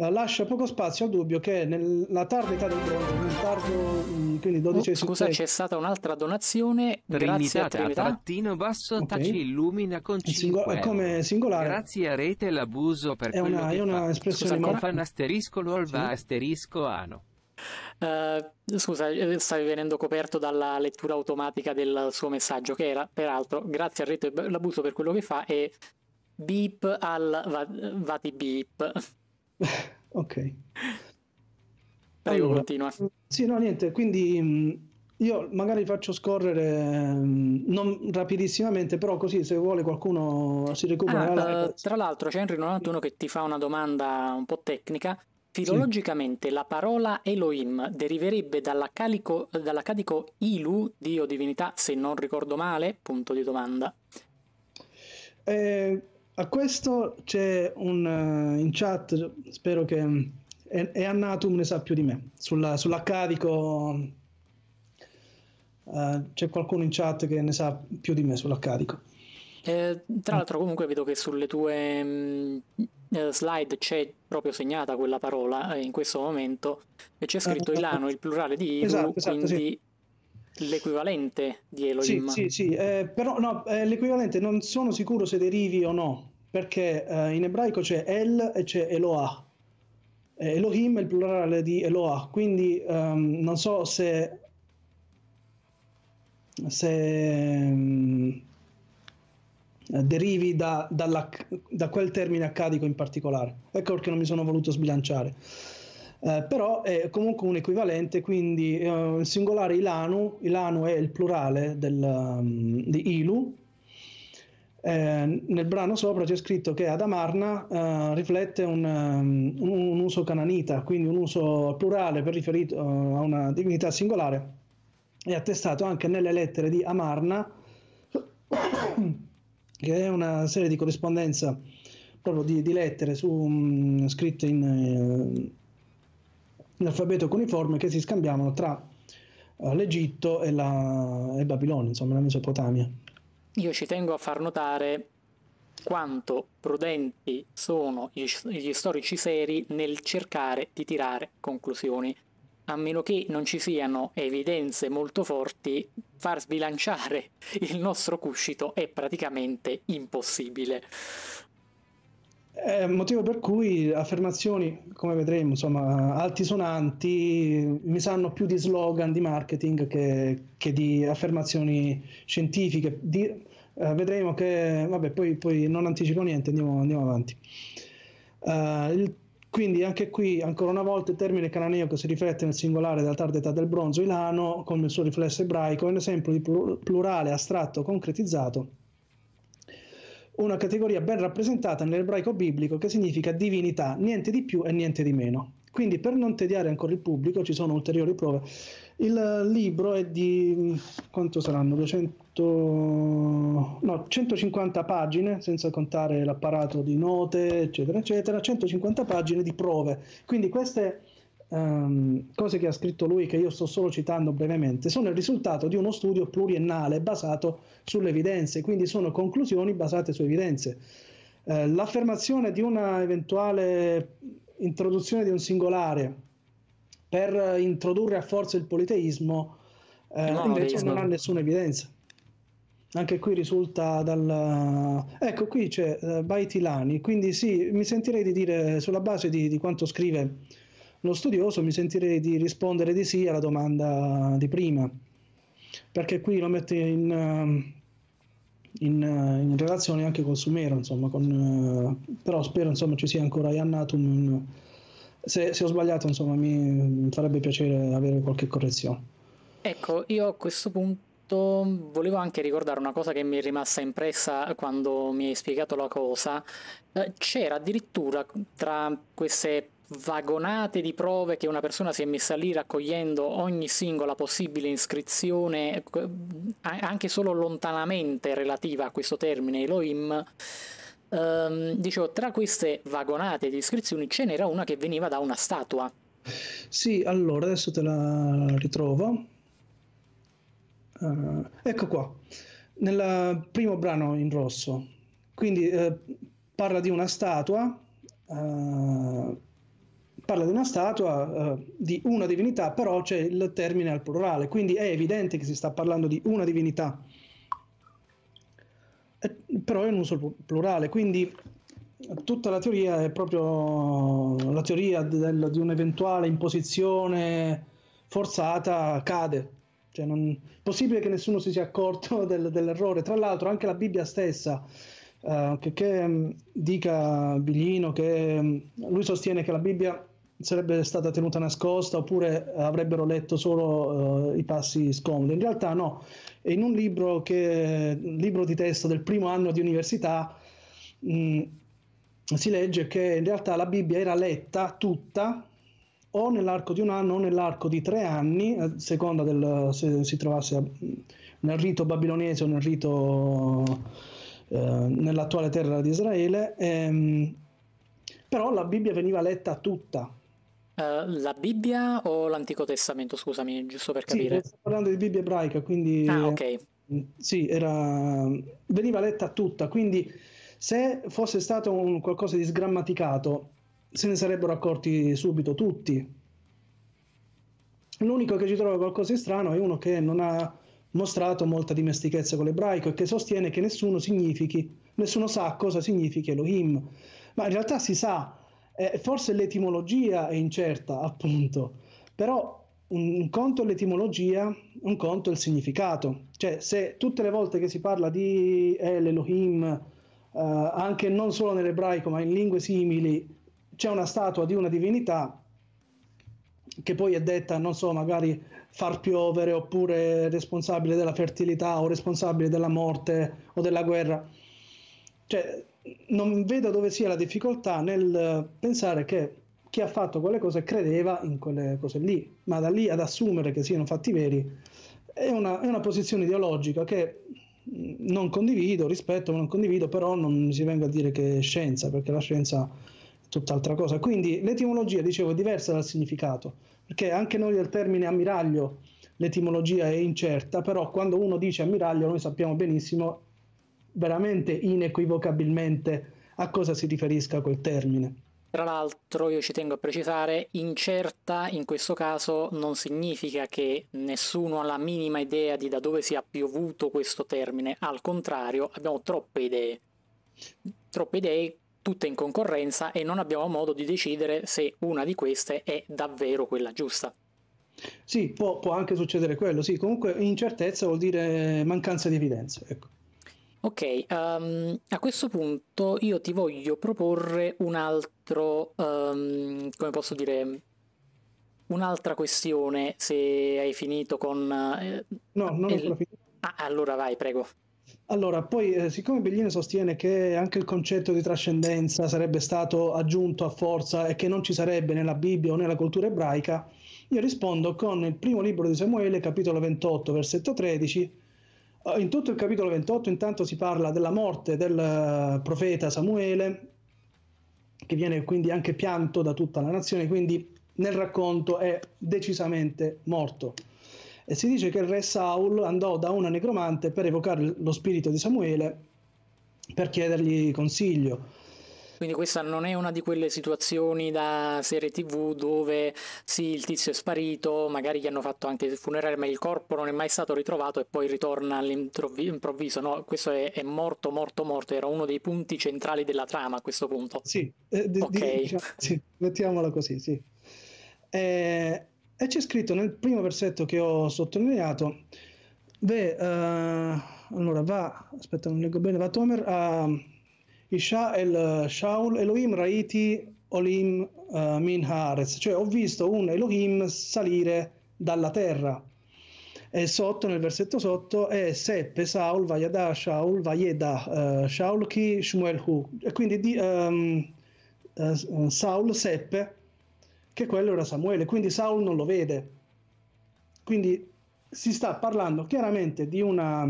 eh, lascia poco spazio al dubbio che nella tarda età del bronzo, nel tardo mm, quindi 12 oh, Scusa, c'è stata un'altra donazione grazie a Trinità trattino basso okay. taci illumina con singol- 5 come singolare. Grazie a rete l'abuso per è una, è una espressione scusa, ma... fan asterisco l'olva sì. asterisco ano. Uh, scusa, eh, stavi venendo coperto dalla lettura automatica del suo messaggio, che era peraltro grazie al rete l'abuso per quello che fa e beep al va- vati beep. (laughs) ok. Prego, allora, continua. Sì, no, niente, quindi mm, io magari faccio scorrere mm, non rapidissimamente, però così se vuole qualcuno si recupera. Ah, eh, la... Eh, tra l'altro c'è Henry91 che ti fa una domanda un po' tecnica. Filologicamente sì. la parola Elohim deriverebbe dall'accadico dalla Ilu, dio divinità, se non ricordo male? Punto di domanda. Eh, a questo c'è un uh, in chat, spero che e, mm, Annatum ne sa più di me, sulla, sulla uh, mm, eh, c'è qualcuno in chat che ne sa più di me sull'accarico Eh, tra l'altro comunque vedo che sulle tue mh, mm, eh, slide c'è proprio segnata quella parola in questo momento e c'è scritto Ilano, il plurale di Iru, esatto, esatto, quindi... Sì l'equivalente di Elohim. Sì, sì, sì. Eh, però no, eh, l'equivalente non sono sicuro se derivi o no, perché eh, in ebraico c'è El e c'è Eloah. Elohim è il plurale di Eloah, quindi um, non so se... se um, derivi da, dalla, da quel termine accadico in particolare. Ecco perché non mi sono voluto sbilanciare. Eh, però è comunque un equivalente, quindi eh, il singolare Ilanu, Ilanu è il plurale del, um, di Ilu, eh, nel brano sopra c'è scritto che Adamarna eh, riflette un, um, un, uso cananita, quindi un uso plurale per riferito uh, a una divinità singolare, è attestato anche nelle lettere di Amarna, (coughs) che è una serie di corrispondenza proprio di, di lettere su, um, scritte in, uh, in, alfabeto cuneiforme che si scambiavano tra uh, l'Egitto e, la, e Babilonia, insomma la Mesopotamia io ci tengo a far notare quanto prudenti sono gli, gli storici seri nel cercare di tirare conclusioni a meno che non ci siano evidenze molto forti, far sbilanciare (laughs) il nostro cuscito è praticamente impossibile. È eh, motivo per cui affermazioni, come vedremo, insomma, altisonanti mi sanno più di slogan di marketing che, che di affermazioni scientifiche. Di, eh, vedremo che, vabbè, poi, poi, non anticipo niente, andiamo, andiamo avanti. Uh, il, quindi anche qui, ancora una volta, il termine cananeo che si riflette nel singolare della tarda età del bronzo ilano, come il suo riflesso ebraico, è un esempio di plurale astratto concretizzato una categoria ben rappresentata nell'ebraico biblico che significa divinità, niente di più e niente di meno. Quindi per non tediare ancora il pubblico ci sono ulteriori prove il libro è di quanto saranno? 200, no, 150 pagine, senza contare l'apparato di note, eccetera, eccetera, 150 pagine di prove. Quindi queste um, cose che ha scritto lui, che io sto solo citando brevemente, sono il risultato di uno studio pluriennale basato sulle evidenze, quindi sono conclusioni basate su evidenze. Uh, l'affermazione di una eventuale introduzione di un singolare per introdurre a forza il politeismo, eh, no, invece non ha nessuna evidenza. Anche qui risulta dal... Ecco, qui c'è uh, eh, Baitilani, quindi sì, mi sentirei di dire, sulla base di, di quanto scrive lo studioso, mi sentirei di rispondere di sì alla domanda di prima, perché qui lo mette in, uh, in, eh, in, relazione anche con Sumero, insomma, con, uh, però spero insomma, ci sia ancora Iannatum se, se ho sbagliato, insomma, mi farebbe piacere avere qualche correzione. Ecco, io a questo punto volevo anche ricordare una cosa che mi è rimasta impressa quando mi hai spiegato la cosa. Eh, c'era addirittura tra queste vagonate di prove che una persona si è messa lì raccogliendo ogni singola possibile iscrizione, eh, anche solo lontanamente relativa a questo termine Elohim, ehm, dicevo, tra queste vagonate di iscrizioni ce n'era una che veniva da una statua. Sì, allora adesso te la ritrovo. Uh, ecco qua, nel primo brano in rosso. Quindi eh, parla di una statua, uh, parla di una statua, uh, di una divinità, però c'è il termine al plurale, quindi è evidente che si sta parlando di una divinità. Eh, però è un uso plurale, quindi tutta la teoria è proprio la teoria del, di un'eventuale imposizione forzata cade. Cioè non, possibile che nessuno si sia accorto (laughs) del, dell'errore. Tra l'altro anche la Bibbia stessa, eh, che, che, dica Biglino che lui sostiene che la Bibbia sarebbe stata tenuta nascosta oppure avrebbero letto solo eh, i passi scomodi. In realtà no, in un libro, che, libro di testo del primo anno di università mh, mm, si legge che in realtà la Bibbia era letta tutta o nell'arco di un anno o nell'arco di tre anni, a seconda del, se si trovasse mm, nel rito babilonese o nel rito eh, nell'attuale terra di Israele. Ehm, però la Bibbia veniva letta tutta, eh, la Bibbia o l'Antico Testamento, scusami, giusto per capire? Sì, sto parlando di Bibbia ebraica, quindi... Ah, ok. Mm, sì, era... veniva letta tutta, quindi se fosse stato un qualcosa di sgrammaticato se ne sarebbero accorti subito tutti. L'unico che ci trova qualcosa di strano è uno che non ha mostrato molta dimestichezza con l'ebraico e che sostiene che nessuno significhi, nessuno sa cosa significhi Elohim, ma in realtà si sa eh, forse l'etimologia è incerta, appunto, però un conto è l'etimologia, un conto è il significato. Cioè, se tutte le volte che si parla di El, Elohim, eh, anche non solo nell'ebraico, ma in lingue simili, c'è una statua di una divinità che poi è detta, non so, magari far piovere oppure responsabile della fertilità o responsabile della morte o della guerra. Cioè, non vedo dove sia la difficoltà nel pensare che chi ha fatto quelle cose credeva in quelle cose lì, ma da lì ad assumere che siano fatti veri è una, è una posizione ideologica che mm, non condivido, rispetto, non condivido, però non si venga a dire che è scienza, perché la scienza è tutt'altra cosa. Quindi l'etimologia, dicevo, è diversa dal significato, perché anche noi del termine ammiraglio l'etimologia è incerta, però quando uno dice ammiraglio noi sappiamo benissimo veramente inequivocabilmente a cosa si riferisca quel termine. Tra l'altro io ci tengo a precisare, incerta in questo caso non significa che nessuno ha la minima idea di da dove sia piovuto questo termine, al contrario abbiamo troppe idee, troppe idee tutte in concorrenza e non abbiamo modo di decidere se una di queste è davvero quella giusta. Sì, può, può anche succedere quello, sì, comunque incertezza vuol dire mancanza di evidenza. Ecco. Ok, um, a questo punto io ti voglio proporre un altro, um, come posso dire, un'altra questione, se hai finito con... Eh, no, non il... ho finito. Ah, allora vai, prego. Allora, poi, eh, siccome Bellini sostiene che anche il concetto di trascendenza sarebbe stato aggiunto a forza e che non ci sarebbe nella Bibbia o nella cultura ebraica, io rispondo con il primo libro di Samuele, capitolo 28, versetto 13 Oh, in tutto il capitolo 28 intanto si parla della morte del eh, profeta Samuele, che viene quindi anche pianto da tutta la nazione, quindi nel racconto è decisamente morto. E si dice che il re Saul andò da una necromante per evocare lo spirito di Samuele per chiedergli consiglio. Quindi questa non è una di quelle situazioni da serie tv dove sì, il tizio è sparito, magari gli hanno fatto anche il funerale, ma il corpo non è mai stato ritrovato e poi ritorna all'improvviso. No, questo è, è morto, morto, morto. Era uno dei punti centrali della trama a questo punto. Sì, eh, d- okay. d- diciamo, (laughs) sì mettiamola così, sì. Eh, e c'è scritto nel primo versetto che ho sottolineato, beh, eh, allora va, aspetta, non leggo bene, va Tomer a ehm, Isha el eh, Shaul Elohim Raiti Olim uh, Min Haaretz, cioè ho visto un Elohim salire dalla terra. E sotto, nel versetto sotto, è seppe Saul, vayada Shaul, vayeda uh, eh, Shaul ki Shmuel hu. E quindi di, um, uh, Saul seppe che quello era Samuele, quindi Saul non lo vede. Quindi si sta parlando chiaramente di una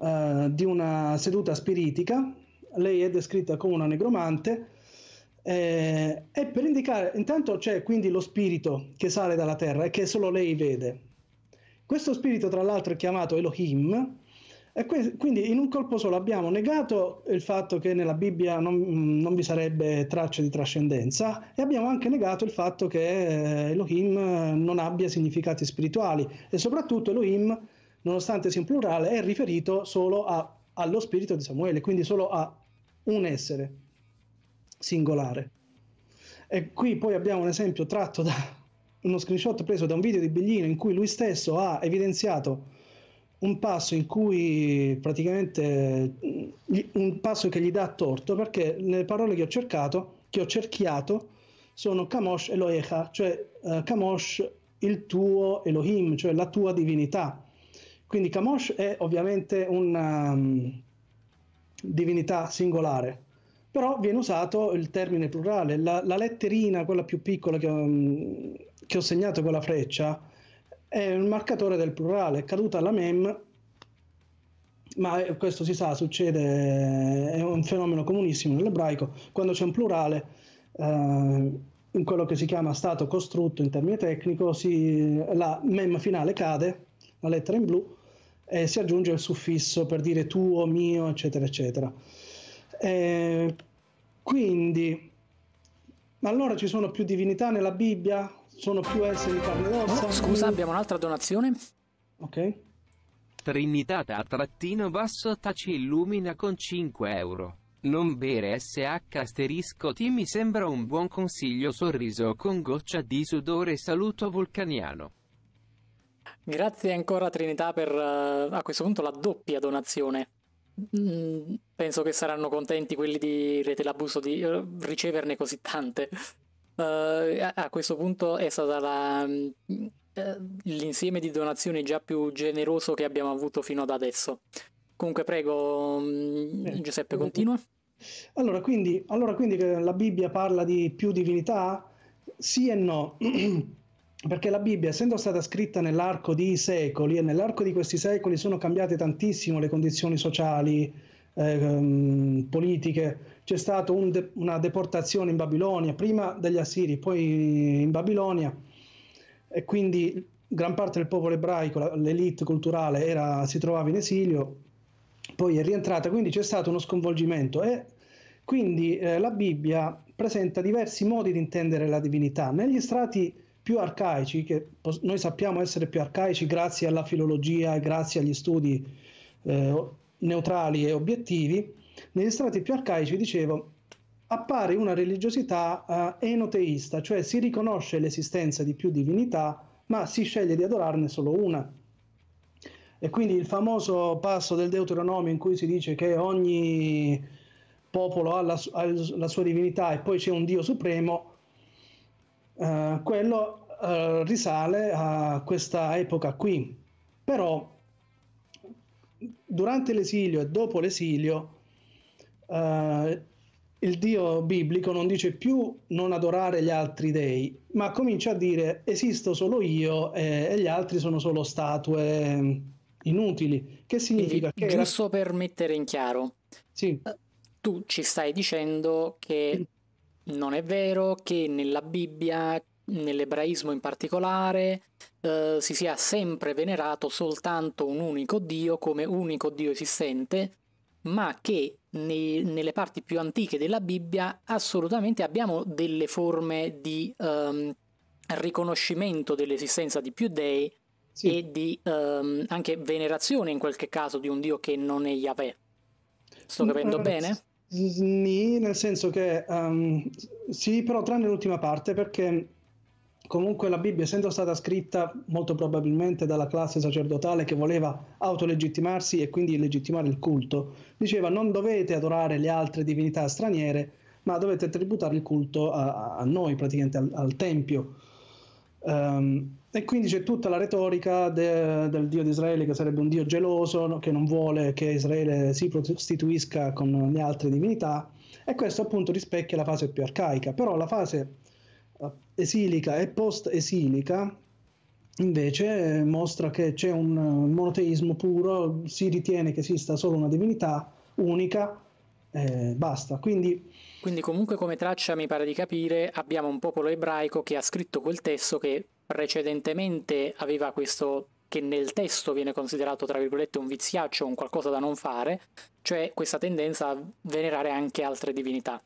eh, di una seduta spiritica, lei è descritta come una negromante, eh, e per indicare, intanto c'è quindi lo spirito che sale dalla terra e che solo lei vede. Questo spirito tra l'altro è chiamato Elohim, e que- quindi in un colpo solo abbiamo negato il fatto che nella Bibbia non, non, vi sarebbe traccia di trascendenza e abbiamo anche negato il fatto che eh, Elohim non abbia significati spirituali e soprattutto Elohim nonostante sia in plurale, è riferito solo a, allo spirito di Samuele, quindi solo a un essere singolare. E qui poi abbiamo un esempio tratto da uno screenshot preso da un video di Biglino in cui lui stesso ha evidenziato un passo in cui praticamente un passo che gli dà torto perché le parole che ho cercato, che ho cerchiato, sono Kamosh Elohecha, cioè uh, Kamosh il tuo Elohim, cioè la tua divinità. Quindi Kamosh è ovviamente una um, divinità singolare, però viene usato il termine plurale. La, la letterina, quella più piccola che, um, che ho segnato con la freccia, è il marcatore del plurale, è caduta la mem, ma eh, questo si sa, succede, è un fenomeno comunissimo nell'ebraico, quando c'è un plurale, eh, in quello che si chiama stato costrutto in termini tecnici, la mem finale cade, la lettera in blu, eh, si aggiunge il suffisso per dire tuo, mio, eccetera, eccetera. Eh, quindi, allora ci sono più divinità nella Bibbia? Sono più esseri di carne ed ossa? Oh, scusa, abbiamo un'altra donazione. Ok. Trinitata a trattino basso taci illumina con 5 euro. Non bere SH asterisco ti mi sembra un buon consiglio sorriso con goccia di sudore saluto vulcaniano. Grazie ancora Trinità per eh, a questo punto la doppia donazione. Mm, penso che saranno contenti quelli di Rete l'Abuso di eh, riceverne così tante. Uh, a, questo punto è stata la, uh, l'insieme di donazioni già più generoso che abbiamo avuto fino ad adesso. Comunque prego um, Giuseppe continua. Allora quindi, allora quindi la Bibbia parla di più divinità? Sì e no. (clears throat) perché la Bibbia, essendo stata scritta nell'arco di secoli, e nell'arco di questi secoli sono cambiate tantissimo le condizioni sociali, eh, ehm, politiche, c'è stata un de- una deportazione in Babilonia, prima degli Assiri, poi in Babilonia, e quindi gran parte del popolo ebraico, la- l'elite culturale era, si trovava in esilio, poi è rientrata, quindi c'è stato uno sconvolgimento. E quindi eh, la Bibbia presenta diversi modi di intendere la divinità. Negli strati più arcaici, che noi sappiamo essere più arcaici grazie alla filologia e grazie agli studi eh, neutrali e obiettivi, negli strati più arcaici, dicevo, appare una religiosità eh, enoteista, cioè si riconosce l'esistenza di più divinità, ma si sceglie di adorarne solo una. E quindi il famoso passo del Deuteronomio in cui si dice che ogni popolo ha la, ha la sua divinità e poi c'è un Dio supremo, eh, quello uh, risale a questa epoca qui. Però durante l'esilio e dopo l'esilio uh, il Dio biblico non dice più non adorare gli altri dei, ma comincia a dire esisto solo io e, e gli altri sono solo statue inutili. Che significa? Quindi, che giusto era... per mettere in chiaro. Sì. Tu ci stai dicendo che non è vero che nella Bibbia, nell'ebraismo in particolare, eh, si sia sempre venerato soltanto un unico Dio come unico Dio esistente, ma che nei, nelle parti più antiche della Bibbia assolutamente abbiamo delle forme di ehm, riconoscimento dell'esistenza di più dei sì. e di ehm, anche venerazione in qualche caso di un Dio che non è Yahweh. Sto mm, capendo mm. bene? Sì, nel senso che um, sì, però tranne l'ultima parte perché comunque la Bibbia, essendo stata scritta molto probabilmente dalla classe sacerdotale che voleva autolegittimarsi e quindi legittimare il culto, diceva non dovete adorare le altre divinità straniere, ma dovete tributare il culto a, a noi, praticamente al, al Tempio. Um, e quindi c'è tutta la retorica de, del Dio di Israele che sarebbe un Dio geloso, no? che non vuole che Israele si prostituisca con le altre divinità e questo appunto rispecchia la fase più arcaica, però la fase eh, esilica e post-esilica invece mostra che c'è un monoteismo puro, si ritiene che esista solo una divinità unica eh, basta. Quindi, Quindi, comunque come traccia mi pare di capire abbiamo un popolo ebraico che ha scritto quel testo che precedentemente aveva questo che nel testo viene considerato tra virgolette un viziaccio, un qualcosa da non fare, cioè questa tendenza a venerare anche altre divinità.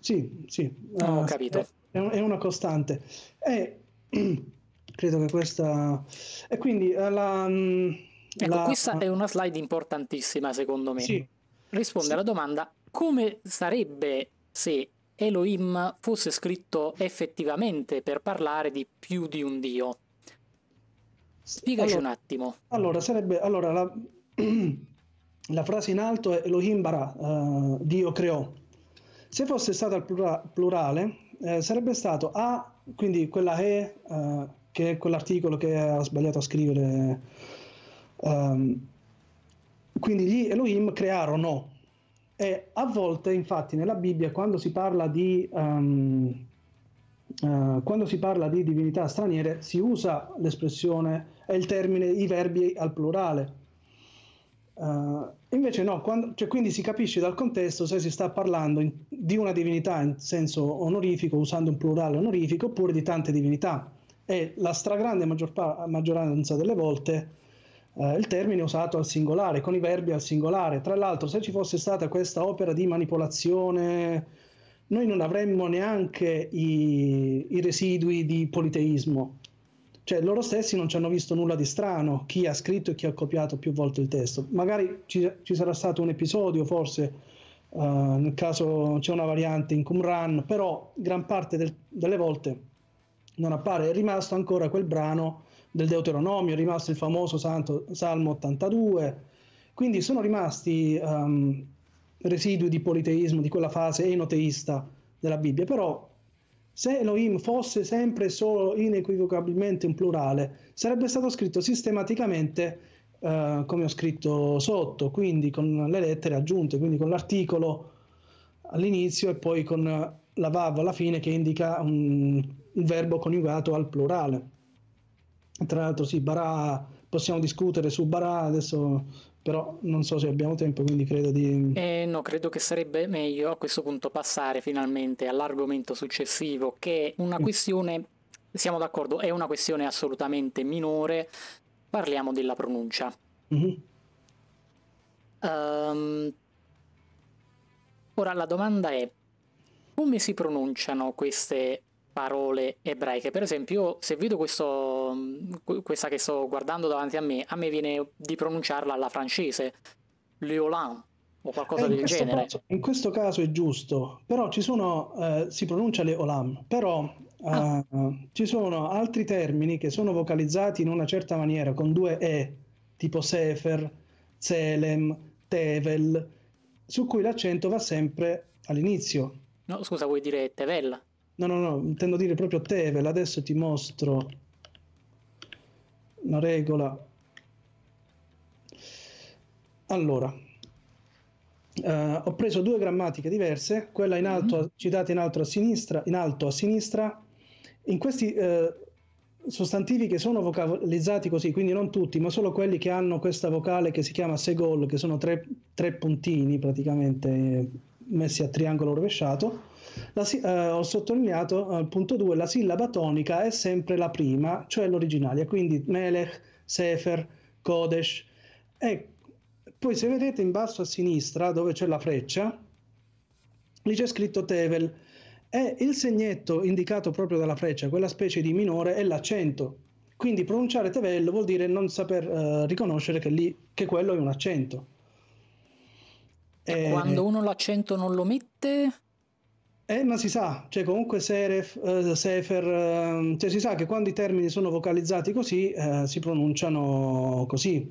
Sì, sì. Ho uh, capito. È, è, una costante. E (clears throat) credo che questa... E quindi eh, la... Mm, ecco, la... questa è una slide importantissima secondo me. Sì. Risponde sì. alla domanda come sarebbe se Elohim fosse scritto effettivamente per parlare di più di un dio. Spiegaci allora, un attimo. Allora, sarebbe, allora la, (clears throat) la, frase in alto è Elohim bara, uh, Dio creò. Se fosse stata al plura, plurale, eh, sarebbe stato A, quindi quella E, uh, che è quell'articolo che ha sbagliato a scrivere. Um, quindi gli Elohim crearono, e a volte, infatti, nella Bibbia, quando si parla di, um, uh, quando si parla di divinità straniere, si usa l'espressione e il termine, i verbi al plurale. Uh, invece no, quando, cioè, quindi si capisce dal contesto se si sta parlando in, di una divinità in senso onorifico, usando un plurale onorifico, oppure di tante divinità. E la stragrande maggior, maggioranza delle volte eh, il termine usato al singolare, con i verbi al singolare. Tra l'altro, se ci fosse stata questa opera di manipolazione, noi non avremmo neanche i, i residui di politeismo. Cioè, loro stessi non ci hanno visto nulla di strano, chi ha scritto e chi ha copiato più volte il testo. Magari ci, ci sarà stato un episodio, forse, eh, nel caso c'è una variante in Qumran, però gran parte del, delle volte non appare. È rimasto ancora quel brano del Deuteronomio, è rimasto il famoso santo, Salmo 82, quindi sono rimasti um, residui di politeismo, di quella fase enoteista della Bibbia, però se Elohim fosse sempre solo inequivocabilmente un plurale, sarebbe stato scritto sistematicamente eh, come ho scritto sotto, quindi con le lettere aggiunte, quindi con l'articolo all'inizio e poi con la vav alla fine che indica un, un verbo coniugato al plurale. Tra l'altro sì, Barà, possiamo discutere su Barà adesso, però non so se abbiamo tempo, quindi credo di... Eh no, credo che sarebbe meglio a questo punto passare finalmente all'argomento successivo, che è una mm. questione, siamo d'accordo, è una questione assolutamente minore, parliamo della pronuncia. Mm-hmm. Um, ora la domanda è, come si pronunciano queste parole ebraiche. Per esempio, se vedo questo, mm, questa che sto guardando davanti a me, a me viene di pronunciarla alla francese, Léolin o qualcosa eh, del genere. Caso, in questo caso è giusto, però ci sono, eh, si pronuncia Leolam, però ah. Eh, ci sono altri termini che sono vocalizzati in una certa maniera, con due E, tipo Sefer, Zelem, Tevel, su cui l'accento va sempre all'inizio. No, scusa, vuoi dire Tevel? No, no, no, intendo dire proprio Tevel. Adesso ti mostro una regola. Allora, eh, ho preso due grammatiche diverse, quella in mhm. alto, mm-hmm. citata in alto a sinistra, in alto a sinistra. In questi eh, sostantivi che sono vocalizzati così, quindi non tutti, ma solo quelli che hanno questa vocale che si chiama segol, che sono tre, tre puntini praticamente messi a triangolo rovesciato la, eh, ho sottolineato al eh, punto 2, la sillaba tonica è sempre la prima, cioè l'originaria, quindi Melech, Sefer, Kodesh. E poi se vedete in basso a sinistra dove c'è la freccia, lì c'è scritto Tevel e il segnetto indicato proprio dalla freccia, quella specie di minore, è l'accento. Quindi pronunciare Tevel vuol dire non saper eh, riconoscere che, lì, che quello è un accento. E... Quando eh, uno l'accento non lo mette, eh, ma si sa, cioè comunque Seref, eh, Sefer, eh, cioè si sa che quando i termini sono vocalizzati così, eh, si pronunciano così.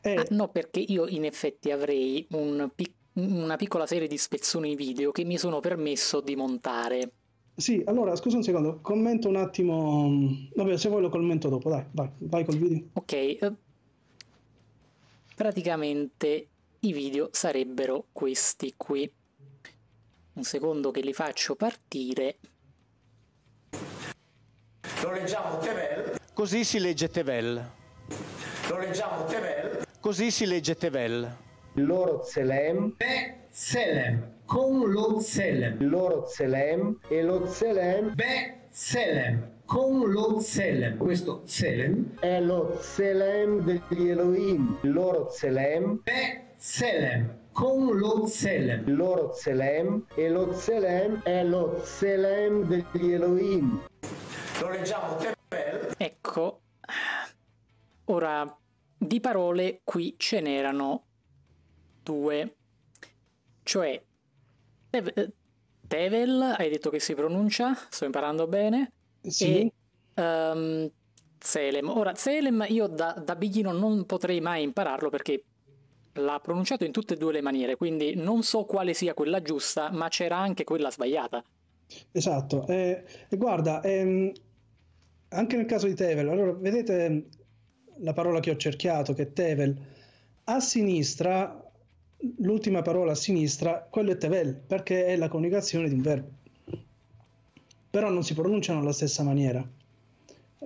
E... Eh, ah, no, perché io in effetti avrei un pic- una piccola serie di spezzoni video che mi sono permesso di montare. Sì, allora scusa un secondo, commento un attimo. Mm, vabbè, se vuoi lo commento dopo, dai, vai, vai col video. Ok, eh, praticamente i video sarebbero questi qui. Un secondo che li faccio partire. Lo leggiamo Tevel. Così si legge Tevel. Lo leggiamo Tevel. Così si legge Tevel. Loro Zelem. Be Zelem. Con lo Zelem. Loro Zelem. E lo Zelem. Be Zelem con lo Zelem. Questo Zelem è lo Zelem degli Elohim. Loro Zelem be Zelem con lo Zelem. Lo loro Zelem e lo Zelem è lo Zelem degli Elohim. Lo leggiamo Tebel. Ecco, ora di parole qui ce n'erano due, cioè Tev Tevel, hai detto che si pronuncia, sto imparando bene, sì. e um, Zelem. Ora, Zelem io da, da bighino non potrei mai impararlo perché l'ha pronunciato in tutte e due le maniere, quindi non so quale sia quella giusta, ma c'era anche quella sbagliata. Esatto, e eh, guarda, ehm, anche nel caso di Tevel, allora vedete ehm, la parola che ho cerchiato, che è Tevel, a sinistra, l'ultima parola a sinistra, quello è Tevel, perché è la coniugazione di un verbo, però non si pronunciano alla stessa maniera,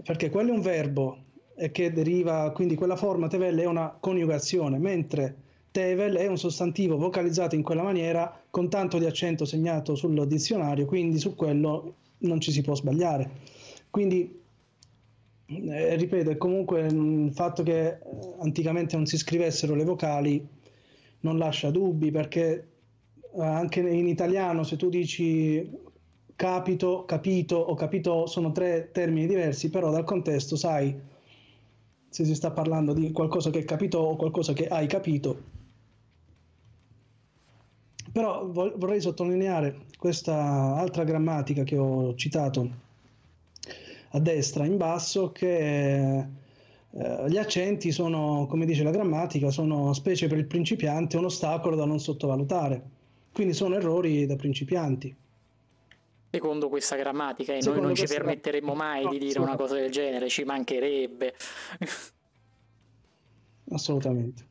perché quello è un verbo eh, che deriva, quindi quella forma tevel è una coniugazione, mentre tevel è un sostantivo vocalizzato in quella maniera con tanto di accento segnato sul dizionario, quindi su quello non ci si può sbagliare. Quindi eh, ripeto, comunque mm, il fatto che eh, anticamente non si scrivessero le vocali non lascia dubbi perché eh, anche in italiano se tu dici capito, capito o capito sono tre termini diversi, però dal contesto sai se si sta parlando di qualcosa che hai capito o qualcosa che hai capito. Però vorrei sottolineare questa altra grammatica che ho citato a destra in basso che eh, gli accenti sono, come dice la grammatica, sono specie per il principiante un ostacolo da non sottovalutare. Quindi sono errori da principianti secondo questa grammatica e noi non ci permetteremmo mai no, di dire una cosa del genere, ci mancherebbe. (laughs) Assolutamente.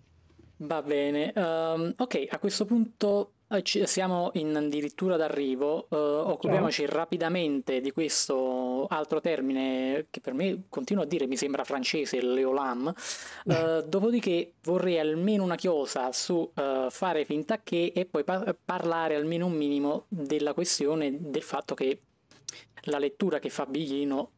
Va bene, um, ok, a questo punto eh, siamo in addirittura d'arrivo, uh, occupiamoci Ciao. rapidamente di questo altro termine che per me, continuo a dire, mi sembra francese, l'EOLAM. Uh, (laughs) dopodiché vorrei almeno una chiosa su uh, fare finta che e poi par- parlare almeno un minimo della questione del fatto che la lettura che fa Biglino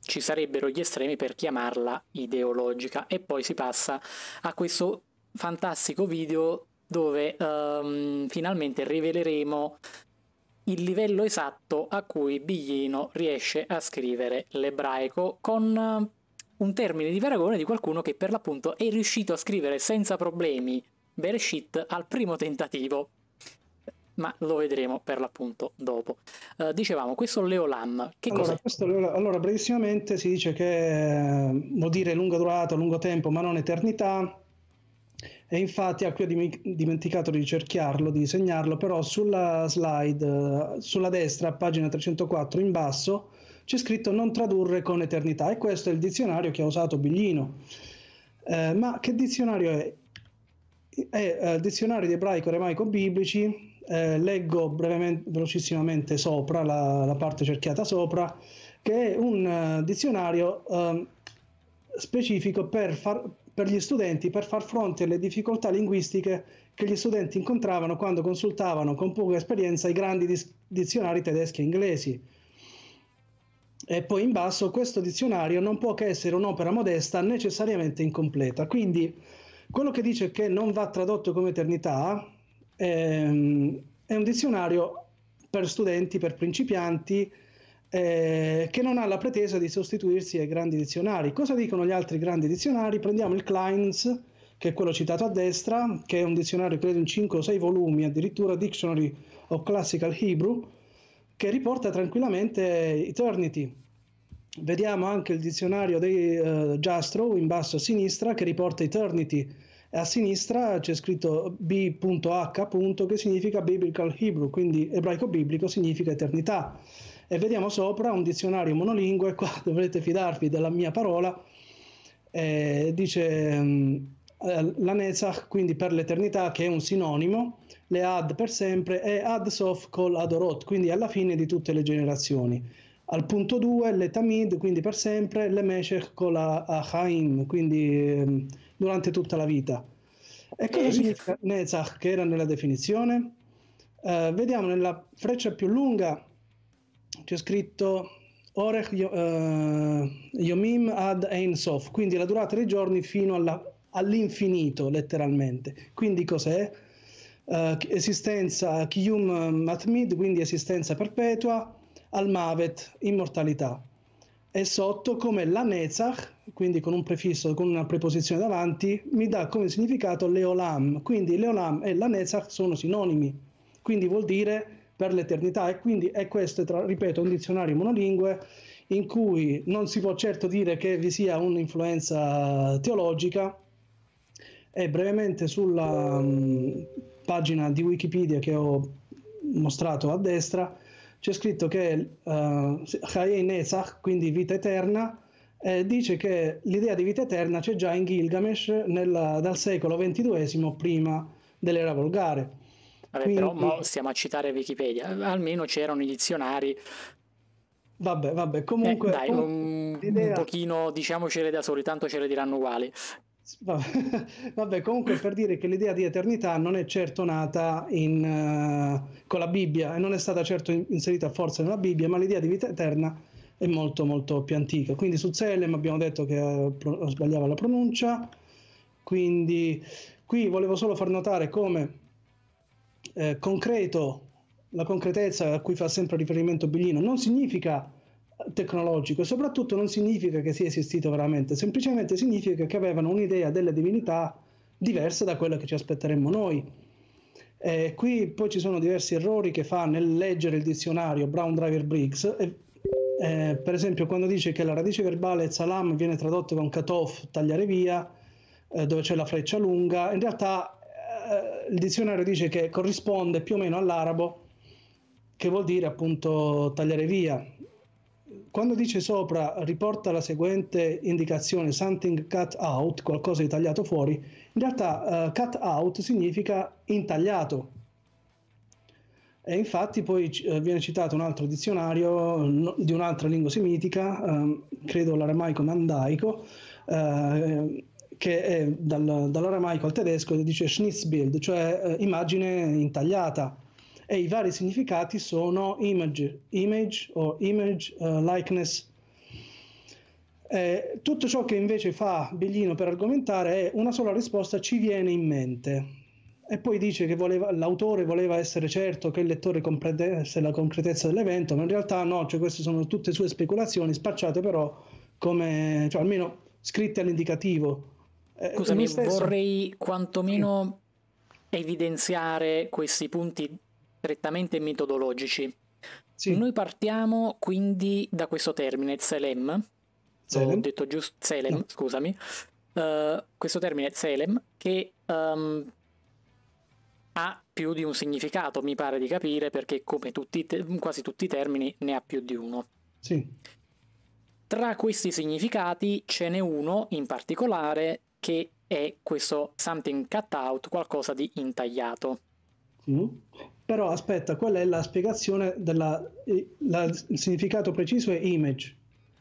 ci sarebbero gli estremi per chiamarla ideologica e poi si passa a questo fantastico video dove um, finalmente riveleremo il livello esatto a cui Biglino riesce a scrivere l'ebraico con ehm, un termine di paragone di qualcuno che per l'appunto è riuscito a scrivere senza problemi Bereshit al primo tentativo ma lo vedremo per l'appunto dopo. Uh, dicevamo, questo Leolam, che allora, cosa... Leolam, allora, brevissimamente si dice che ehm, vuol dire lunga durata, lungo tempo, ma non eternità, e infatti qui ecco, ho dimenticato di cerchiarlo, di segnarlo, però sulla slide, sulla destra, a pagina 304 in basso, c'è scritto non tradurre con eternità e questo è il dizionario che ha usato Biglino. Eh, ma che dizionario è? È eh, il dizionario di ebraico remaico biblici, eh, leggo brevemente, velocissimamente sopra, la, la, parte cerchiata sopra, che è un uh, dizionario... Um, specifico per, far, per gli studenti per far fronte alle difficoltà linguistiche che gli studenti incontravano quando consultavano con poca esperienza i grandi dis- dizionari tedeschi e inglesi. E poi in basso, questo dizionario non può che essere un'opera modesta necessariamente incompleta. Quindi quello che dice che non va tradotto come eternità ehm, è un dizionario per studenti, per principianti, eh, che non ha la pretesa di sostituirsi ai grandi dizionari. Cosa dicono gli altri grandi dizionari? Prendiamo il Kleins, che è quello citato a destra, che è un dizionario credo in 5 o 6 volumi, addirittura Dictionary of Classical Hebrew, che riporta tranquillamente Eternity. Vediamo anche il dizionario di uh, eh, Jastrow in basso a sinistra che riporta Eternity. e A sinistra c'è scritto B.H. che significa Biblical Hebrew, quindi ebraico biblico significa eternità e vediamo sopra un dizionario monolingue, qua (laughs) dovrete fidarvi della mia parola, eh, dice um, mm, eh, la Nezach, quindi per l'eternità, che è un sinonimo, le ad per sempre e ad sof col adorot, quindi alla fine di tutte le generazioni. Al punto 2 le tamid, quindi per sempre, le meshech col achaim, quindi eh, durante tutta la vita. E cosa eh, significa Nezach, che era nella definizione? Eh, vediamo nella freccia più lunga c'è scritto Orech eh, Yomim ad Ein Sof, quindi la durata dei giorni fino alla, all'infinito letteralmente. Quindi cos'è? Uh, esistenza Kiyum Matmid, quindi esistenza perpetua, al Mavet, immortalità. E sotto come la Netzach, quindi con un prefisso, con una preposizione davanti, mi dà come significato Leolam. Quindi Leolam e la Netzach sono sinonimi, quindi vuol dire per l'eternità e quindi è questo, tra, ripeto, un dizionario monolingue in cui non si può certo dire che vi sia un'influenza teologica e brevemente sulla mh, mm, pagina di Wikipedia che ho mostrato a destra c'è scritto che eh, Chaye uh, Nezach, quindi vita eterna, eh, dice che l'idea di vita eterna c'è già in Gilgamesh nella, dal secolo XXII prima dell'era volgare. Vabbè, Quindi... però mo stiamo a citare Wikipedia, almeno c'erano i dizionari. Vabbè, vabbè, eh, comunque... Eh, dai, com- un, un pochino diciamocele da soli, tanto ce le diranno uguali. (laughs) Vabbè, comunque per dire che l'idea di eternità non è certo nata in, uh, con la Bibbia e non è stata certo inserita a forza nella Bibbia, ma l'idea di vita eterna è molto molto più antica. Quindi su Zelem abbiamo detto che uh, sbagliava la pronuncia, quindi qui volevo solo far notare come eh, concreto, la concretezza a cui fa sempre riferimento Biglino, non significa tecnologico e soprattutto non significa che sia esistito veramente, semplicemente significa che avevano un'idea delle divinità diversa da quella che ci aspetteremmo noi. Eh, qui poi ci sono diversi errori che fa nel leggere il dizionario Brown Driver Briggs. Eh, eh, per esempio, quando dice che la radice verbale salam viene tradotta con cut off, tagliare via, eh, dove c'è la freccia lunga, in realtà il dizionario dice che corrisponde più o meno all'arabo, che vuol dire appunto tagliare via. Quando dice sopra riporta la seguente indicazione something cut out, qualcosa di tagliato fuori, in realtà eh, cut out significa intagliato. E infatti poi eh, viene citato un altro dizionario no, di un'altra lingua semitica, ehm, credo l'aramaico mandaico, eh, che è dal, dall'aramaico al tedesco e dice Schnitzbild, cioè eh, immagine intagliata. E i vari significati sono image, image o image uh, likeness. Eh, tutto ciò che invece fa Biglino per argomentare è una sola risposta ci viene in mente. E poi dice che voleva, l'autore voleva essere certo che il lettore comprendesse la concretezza dell'evento, ma in realtà no, cioè queste sono tutte sue speculazioni, spacciate però come, cioè almeno scritte all'indicativo, eh, eh, Scusami, vorrei quantomeno evidenziare questi punti prettamente metodologici. Sì. Noi partiamo quindi da questo termine, Zelem, ho detto giusto Zelem, no. scusami, uh, questo termine Zelem che um, ha più di un significato, mi pare di capire, perché come tutti quasi tutti i termini ne ha più di uno. Sì. Tra questi significati ce n'è uno in particolare che è questo something cut out, qualcosa di intagliato. Mm. Però aspetta, quella è la spiegazione della, la, il significato preciso è image.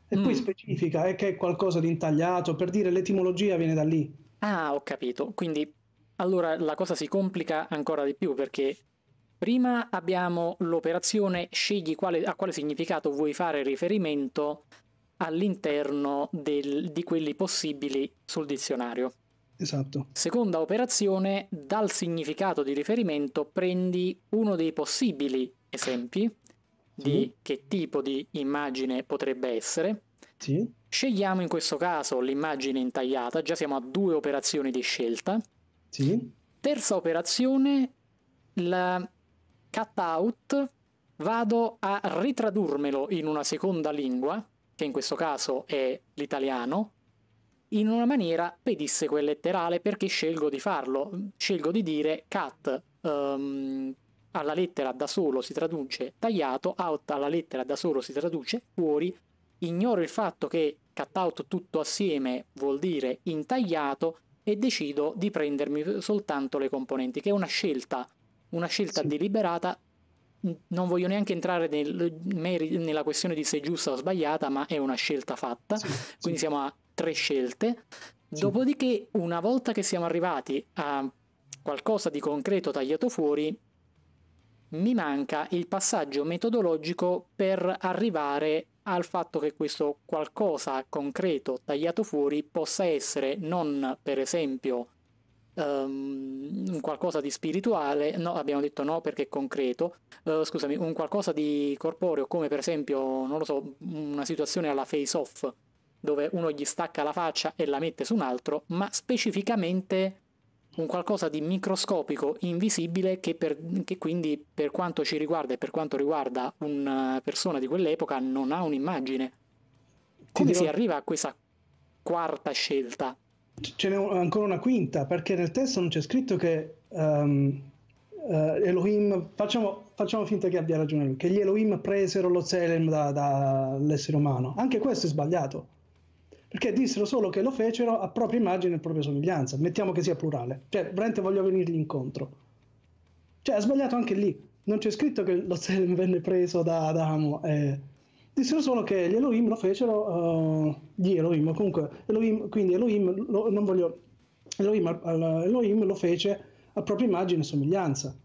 E mm. poi specifica è che è qualcosa di intagliato, per dire l'etimologia viene da lì. Ah, ho capito. Quindi allora la cosa si complica ancora di più perché prima abbiamo l'operazione scegli quale, a quale significato vuoi fare riferimento all'interno del, di quelli possibili sul dizionario. Esatto. Seconda operazione, dal significato di riferimento prendi uno dei possibili esempi sì. di che tipo di immagine potrebbe essere. Sì. Scegliamo in questo caso l'immagine intagliata, già siamo a due operazioni di scelta. Sì. Terza operazione, il cutout, vado a ritradurmelo in una seconda lingua che in questo caso è l'italiano, in una maniera pedisseco e letterale perché scelgo di farlo. Scelgo di dire cut um, ehm, alla lettera da solo si traduce tagliato, out alla lettera da solo si traduce fuori. Ignoro il fatto che cut out tutto assieme vuol dire intagliato e decido di prendermi soltanto le componenti, che è una scelta, una scelta sì. deliberata non voglio neanche entrare nel, nella questione di se è giusta o sbagliata, ma è una scelta fatta, sì, quindi sì. siamo a tre scelte. Sì. Dopodiché, una volta che siamo arrivati a qualcosa di concreto tagliato fuori, mi manca il passaggio metodologico per arrivare al fatto che questo qualcosa concreto tagliato fuori possa essere non per esempio um, qualcosa di spirituale, no, abbiamo detto no perché è concreto, uh, scusami, un qualcosa di corporeo come per esempio, non lo so, una situazione alla face off dove uno gli stacca la faccia e la mette su un altro, ma specificamente un qualcosa di microscopico, invisibile, che, per, che, quindi per quanto ci riguarda e per quanto riguarda una eh, persona di quell'epoca non ha un'immagine. Come dirò... si arriva a questa quarta scelta? ce n'è ancora una quinta, perché nel testo non c'è scritto che um, uh, Elohim, facciamo, facciamo, finta che abbia ragione lui, che gli Elohim presero lo Zelem dall'essere da umano. Anche questo è sbagliato, perché dissero solo che lo fecero a propria immagine e propria somiglianza. Mettiamo che sia plurale, cioè veramente voglio venirgli incontro. Cioè ha sbagliato anche lì, non c'è scritto che lo Zelem venne preso da Adamo. Eh Dissero solo che gli Elohim lo fecero, uh, eh, gli Elohim, comunque, Elohim, quindi Elohim, lo, non voglio, Elohim, Elohim lo fece a propria immagine e somiglianza.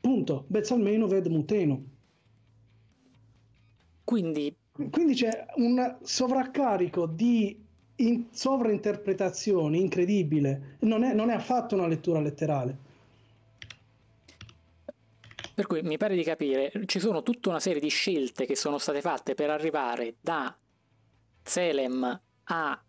Punto. Bezalmeno ved mutenu Quindi... Quindi c'è un sovraccarico di in, sovrainterpretazioni incredibile. Non è, non è affatto una lettura letterale. Per cui mi pare di capire, ci sono tutta una serie di scelte che sono state fatte per arrivare da Zelem a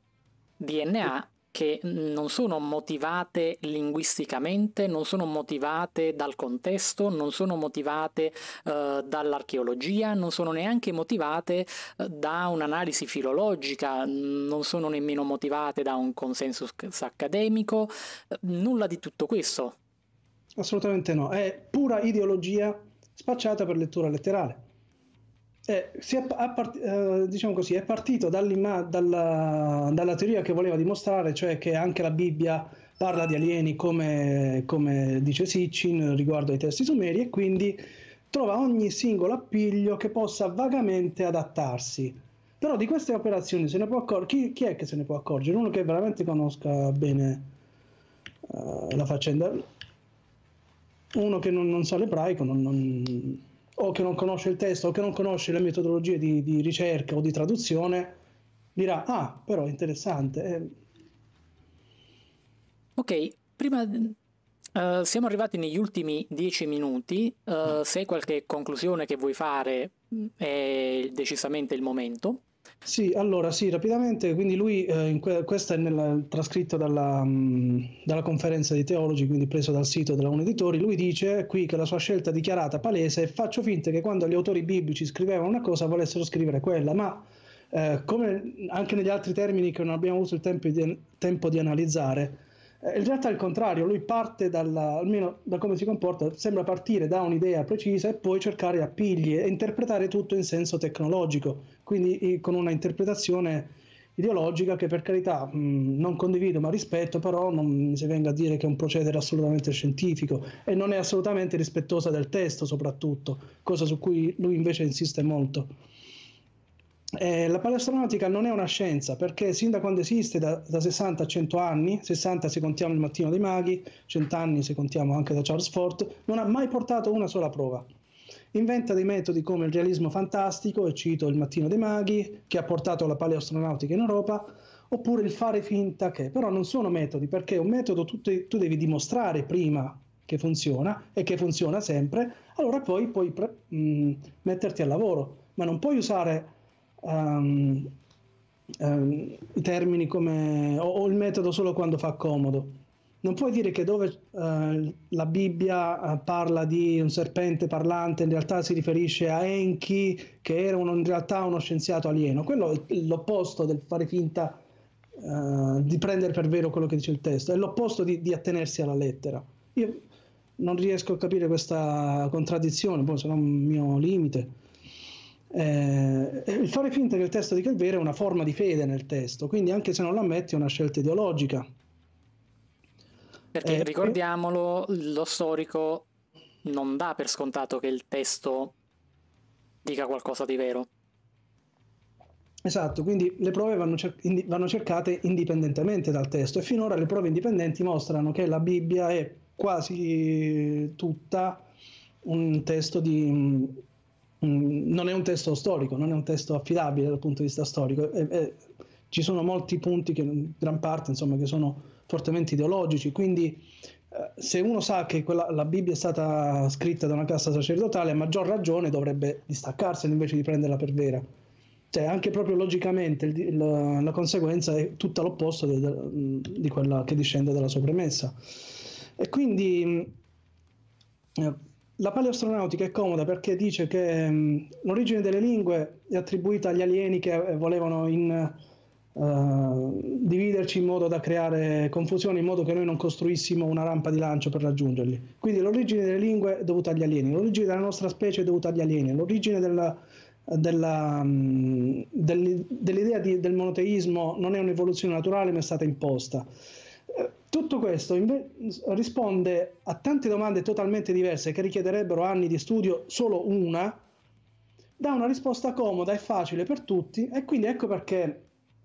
DNA che non sono motivate linguisticamente, non sono motivate dal contesto, non sono motivate eh, dall'archeologia, non sono neanche motivate eh, da un'analisi filologica, non sono nemmeno motivate da un consensus accademico, eh, nulla di tutto questo. Assolutamente no, è pura ideologia spacciata per lettura letterale. È, è, part, eh, diciamo così, è partito dalla, dalla, teoria che voleva dimostrare, cioè che anche la Bibbia parla di alieni come, come dice Sitchin riguardo ai testi sumeri e quindi trova ogni singolo appiglio che possa vagamente adattarsi. Però di queste operazioni se ne può accorgere, chi, chi è che se ne può accorgere? Uno che veramente conosca bene uh, la faccenda uno che non, non sa l'ebraico non, non, o che non conosce il testo o che non conosce le metodologie di, di ricerca o di traduzione dirà ah però è interessante eh". ok prima uh, siamo arrivati negli ultimi dieci minuti uh, se hai qualche conclusione che vuoi fare mm, è decisamente il momento sì, allora sì, rapidamente, quindi lui, eh, que- questo è nella, trascritto dalla, mh, mm, dalla, conferenza dei teologi, quindi preso dal sito della Uneditori, lui dice qui che la sua scelta dichiarata palese è faccio finta che quando gli autori biblici scrivevano una cosa volessero scrivere quella, ma eh, come anche negli altri termini che non abbiamo avuto il tempo di, tempo di analizzare, eh, in realtà è il contrario, lui parte dalla, almeno da come si comporta, sembra partire da un'idea precisa e poi cercare appigli e interpretare tutto in senso tecnologico, quindi con una interpretazione ideologica che per carità mh, non condivido ma rispetto, però non mi si venga a dire che è un procedere assolutamente scientifico e non è assolutamente rispettosa del testo soprattutto, cosa su cui lui invece insiste molto. Eh, la paleastronautica non è una scienza perché sin da quando esiste, da, da 60 a 100 anni, 60 se contiamo il mattino dei maghi, 100 anni se contiamo anche da Charles Fort, non ha mai portato una sola prova. Inventa dei metodi come il realismo fantastico, e cito il mattino dei maghi, che ha portato la paleoastronautica in Europa, oppure il fare finta che, però non sono metodi perché un metodo tu, te, tu devi dimostrare prima che funziona e che funziona sempre, allora poi puoi pre- mh, mm, metterti al lavoro, ma non puoi usare um, um, i termini come o, o, il metodo solo quando fa comodo. Non puoi dire che dove uh, la Bibbia uh, parla di un serpente parlante, in realtà si riferisce a Enki, che era uno, in realtà uno scienziato alieno. Quello è l'opposto del fare finta uh, di prendere per vero quello che dice il testo, è l'opposto di, di attenersi alla lettera. Io non riesco a capire questa contraddizione, poi boh, se no un mio limite. Eh, il fare finta che il testo dica il vero è una forma di fede nel testo, quindi anche se non l'ammetti è una scelta ideologica. Perché eh, ricordiamolo, lo storico non dà per scontato che il testo dica qualcosa di vero. Esatto, quindi le prove vanno, cer- ind- vanno cercate indipendentemente dal testo e finora le prove indipendenti mostrano che la Bibbia è quasi tutta un testo di non è un testo storico, non è un testo affidabile dal punto di vista storico. E, e, ci sono molti punti, che, in gran parte, insomma, che sono fortemente ideologici. Quindi, eh, se uno sa che quella, la Bibbia è stata scritta da una cassa sacerdotale, a maggior ragione dovrebbe distaccarsene invece di prenderla per vera. Cioè, anche proprio logicamente, il, la, la, conseguenza è tutta l'opposto de, de, di quella che discende dalla sua premessa. E quindi. Eh, la paleoastronautica è comoda perché dice che mh, mm, l'origine delle lingue è attribuita agli alieni che eh, volevano in, uh, dividerci in modo da creare confusione, in modo che noi non costruissimo una rampa di lancio per raggiungerli. Quindi l'origine delle lingue è dovuta agli alieni, l'origine della nostra specie è dovuta agli alieni, l'origine della, della, mh, mm, dell'idea di, del monoteismo non è un'evoluzione naturale ma è stata imposta. Tutto questo risponde a tante domande totalmente diverse che richiederebbero anni di studio, solo una, dà una risposta comoda e facile per tutti e quindi ecco perché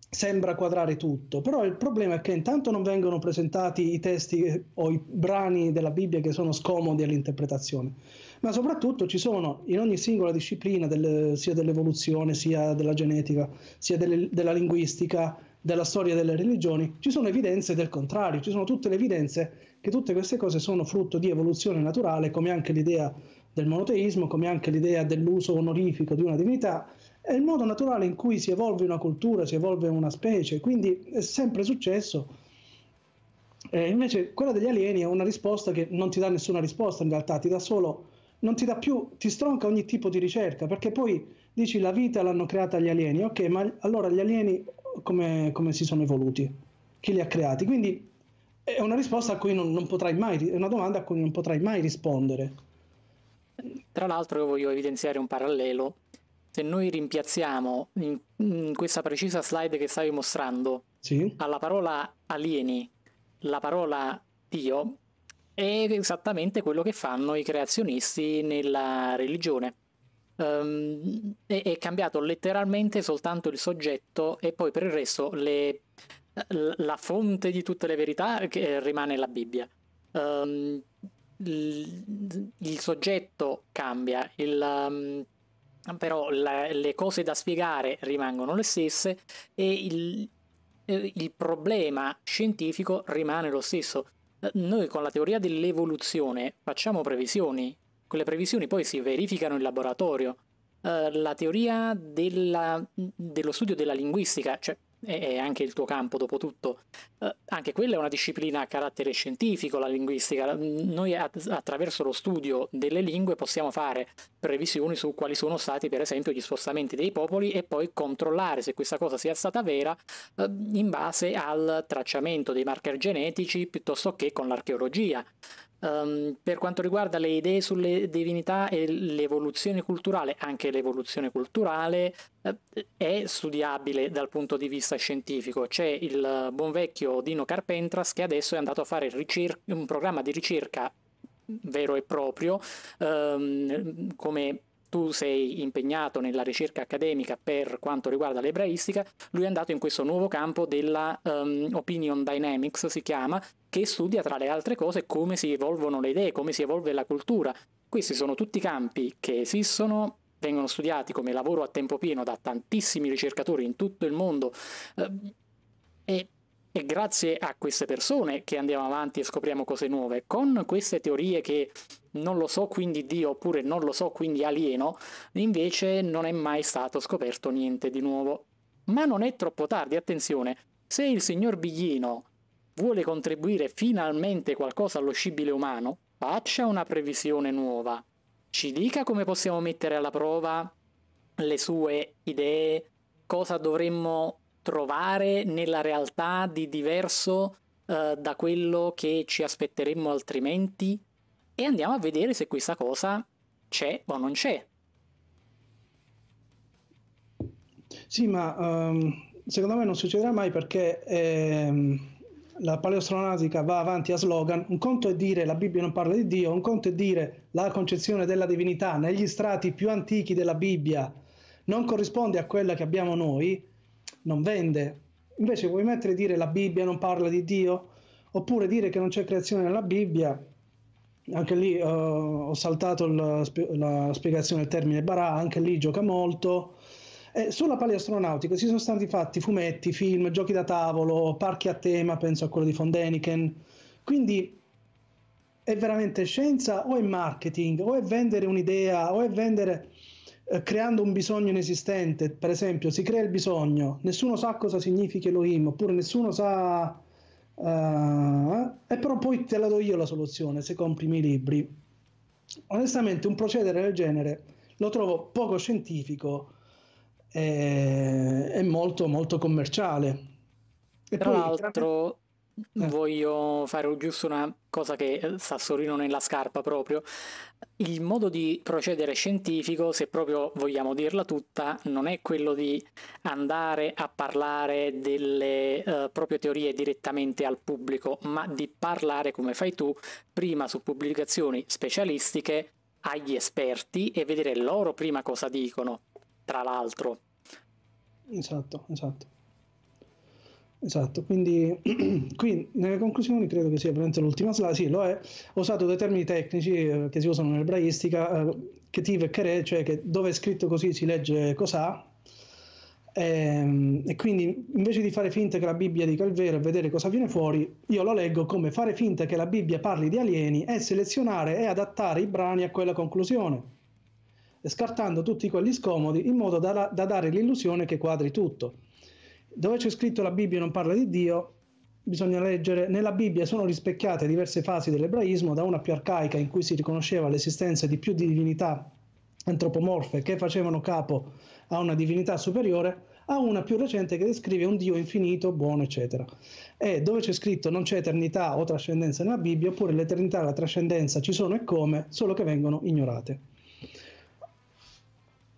sembra quadrare tutto, però il problema è che intanto non vengono presentati i testi o i brani della Bibbia che sono scomodi all'interpretazione, ma soprattutto ci sono in ogni singola disciplina, del, sia dell'evoluzione, sia della genetica, sia delle, della linguistica, della storia delle religioni, ci sono evidenze del contrario, ci sono tutte le evidenze che tutte queste cose sono frutto di evoluzione naturale, come anche l'idea del monoteismo, come anche l'idea dell'uso onorifico di una divinità, è il modo naturale in cui si evolve una cultura, si evolve una specie, quindi è sempre successo. Eh, invece quella degli alieni è una risposta che non ti dà nessuna risposta in realtà, ti dà solo, non ti dà più, ti stronca ogni tipo di ricerca, perché poi dici la vita l'hanno creata gli alieni, ok, ma allora gli alieni come, come, si sono evoluti, chi li ha creati. Quindi è una risposta a cui non, non potrai mai, è una domanda a cui non potrai mai rispondere. Tra l'altro io voglio evidenziare un parallelo. Se noi rimpiazziamo in, in questa precisa slide che stavi mostrando sì. alla parola alieni la parola Dio è esattamente quello che fanno i creazionisti nella religione um, è, è, cambiato letteralmente soltanto il soggetto e poi per il resto le, la fonte di tutte le verità eh, rimane la Bibbia. Um, ehm, il, il, soggetto cambia, il, um, però la, le cose da spiegare rimangono le stesse e il, eh, il, problema scientifico rimane lo stesso. Noi con la teoria dell'evoluzione facciamo previsioni quelle previsioni poi si verificano in laboratorio. Uh, la teoria della, dello studio della linguistica, cioè è, anche il tuo campo dopo tutto, uh, anche quella è una disciplina a carattere scientifico, la linguistica. Noi at attraverso lo studio delle lingue possiamo fare previsioni su quali sono stati per esempio gli spostamenti dei popoli e poi controllare se questa cosa sia stata vera uh, in base al tracciamento dei marker genetici piuttosto che con l'archeologia. Um, per quanto riguarda le idee sulle divinità e l'evoluzione culturale, anche l'evoluzione culturale eh, è studiabile dal punto di vista scientifico. C'è il buon vecchio Dino Carpentras che adesso è andato a fare ricer- un programma di ricerca vero e proprio um, come tu sei impegnato nella ricerca accademica per quanto riguarda l'ebraistica, lui è andato in questo nuovo campo della um, opinion dynamics, si chiama, che studia tra le altre cose come si evolvono le idee, come si evolve la cultura. Questi sono tutti campi che esistono, vengono studiati come lavoro a tempo pieno da tantissimi ricercatori in tutto il mondo eh, e è grazie a queste persone che andiamo avanti e scopriamo cose nuove. Con queste teorie che non lo so quindi Dio oppure non lo so quindi alieno, invece non è mai stato scoperto niente di nuovo. Ma non è troppo tardi, attenzione, se il signor Biglino vuole contribuire finalmente qualcosa allo scibile umano, faccia una previsione nuova. Ci dica come possiamo mettere alla prova le sue idee, cosa dovremmo trovare nella realtà di diverso eh, da quello che ci aspetteremmo altrimenti e andiamo a vedere se questa cosa c'è o non c'è. Sì, ma um, secondo me non succederà mai perché ehm, la paleostronautica va avanti a slogan. Un conto è dire la Bibbia non parla di Dio, un conto è dire la concezione della divinità negli strati più antichi della Bibbia non corrisponde a quella che abbiamo noi non vende. Invece vuoi mettere dire la Bibbia non parla di Dio? Oppure dire che non c'è creazione nella Bibbia? Anche lì uh, ho saltato la, la spiegazione del termine Barà, anche lì gioca molto. Eh, sulla paleoastronautica si sono stati fatti fumetti, film, giochi da tavolo, parchi a tema, penso a quello di Fondeniken. Quindi è veramente scienza o è marketing o è vendere un'idea o è vendere eh, creando un bisogno inesistente, per esempio si crea il bisogno, nessuno sa cosa significa Elohim, oppure nessuno sa... Uh, e però poi te la do io la soluzione se compri i miei libri. Onestamente un procedere del genere lo trovo poco scientifico e, e molto molto commerciale. E tra poi, l'altro, eh. voglio fare giusto una cosa che eh, Sassolino nella scarpa proprio. Il modo di procedere scientifico, se proprio vogliamo dirla tutta, non è quello di andare a parlare delle uh, eh, proprie teorie direttamente al pubblico, ma di parlare come fai tu prima su pubblicazioni specialistiche agli esperti e vedere loro prima cosa dicono, tra l'altro. Esatto, esatto. Esatto, quindi (clears throat) qui nelle conclusioni credo che sia veramente l'ultima slide, sì lo è, ho usato dei termini tecnici eh, che si usano nell'ebraistica, eh, ketiv e kere, cioè che dove è scritto così si legge cos'ha, e, ehm, e quindi invece di fare finta che la Bibbia dica il vero e vedere cosa viene fuori, io lo leggo come fare finta che la Bibbia parli di alieni e selezionare e adattare i brani a quella conclusione, scartando tutti quelli scomodi in modo da, da dare l'illusione che quadri tutto dove c'è scritto la Bibbia non parla di Dio, bisogna leggere, nella Bibbia sono rispecchiate diverse fasi dell'ebraismo, da una più arcaica in cui si riconosceva l'esistenza di più divinità antropomorfe che facevano capo a una divinità superiore, a una più recente che descrive un Dio infinito, buono, eccetera. E dove c'è scritto non c'è eternità o trascendenza nella Bibbia, oppure l'eternità e la trascendenza ci sono e come, solo che vengono ignorate.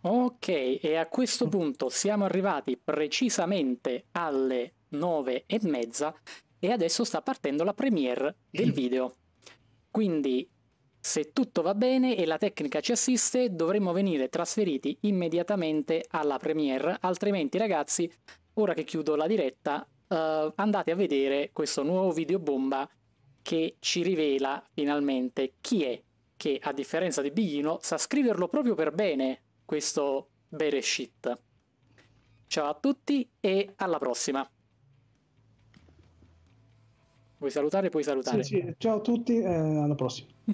Ok, e a questo mm. punto siamo arrivati precisamente alle nove e mezza e adesso sta partendo la premiere del mm. video. Quindi, se tutto va bene e la tecnica ci assiste, dovremmo venire trasferiti immediatamente alla premiere, altrimenti ragazzi, ora che chiudo la diretta, uh, andate a vedere questo nuovo video bomba che ci rivela finalmente chi è che, a differenza di Biglino, sa scriverlo proprio per bene, questo Bereshit. Ciao a tutti e alla prossima. Vuoi salutare? Puoi salutare. Sì, sì. Ciao a tutti e alla prossima. (laughs)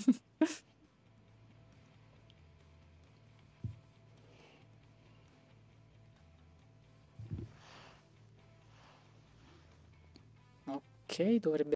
ok, dovrebbe...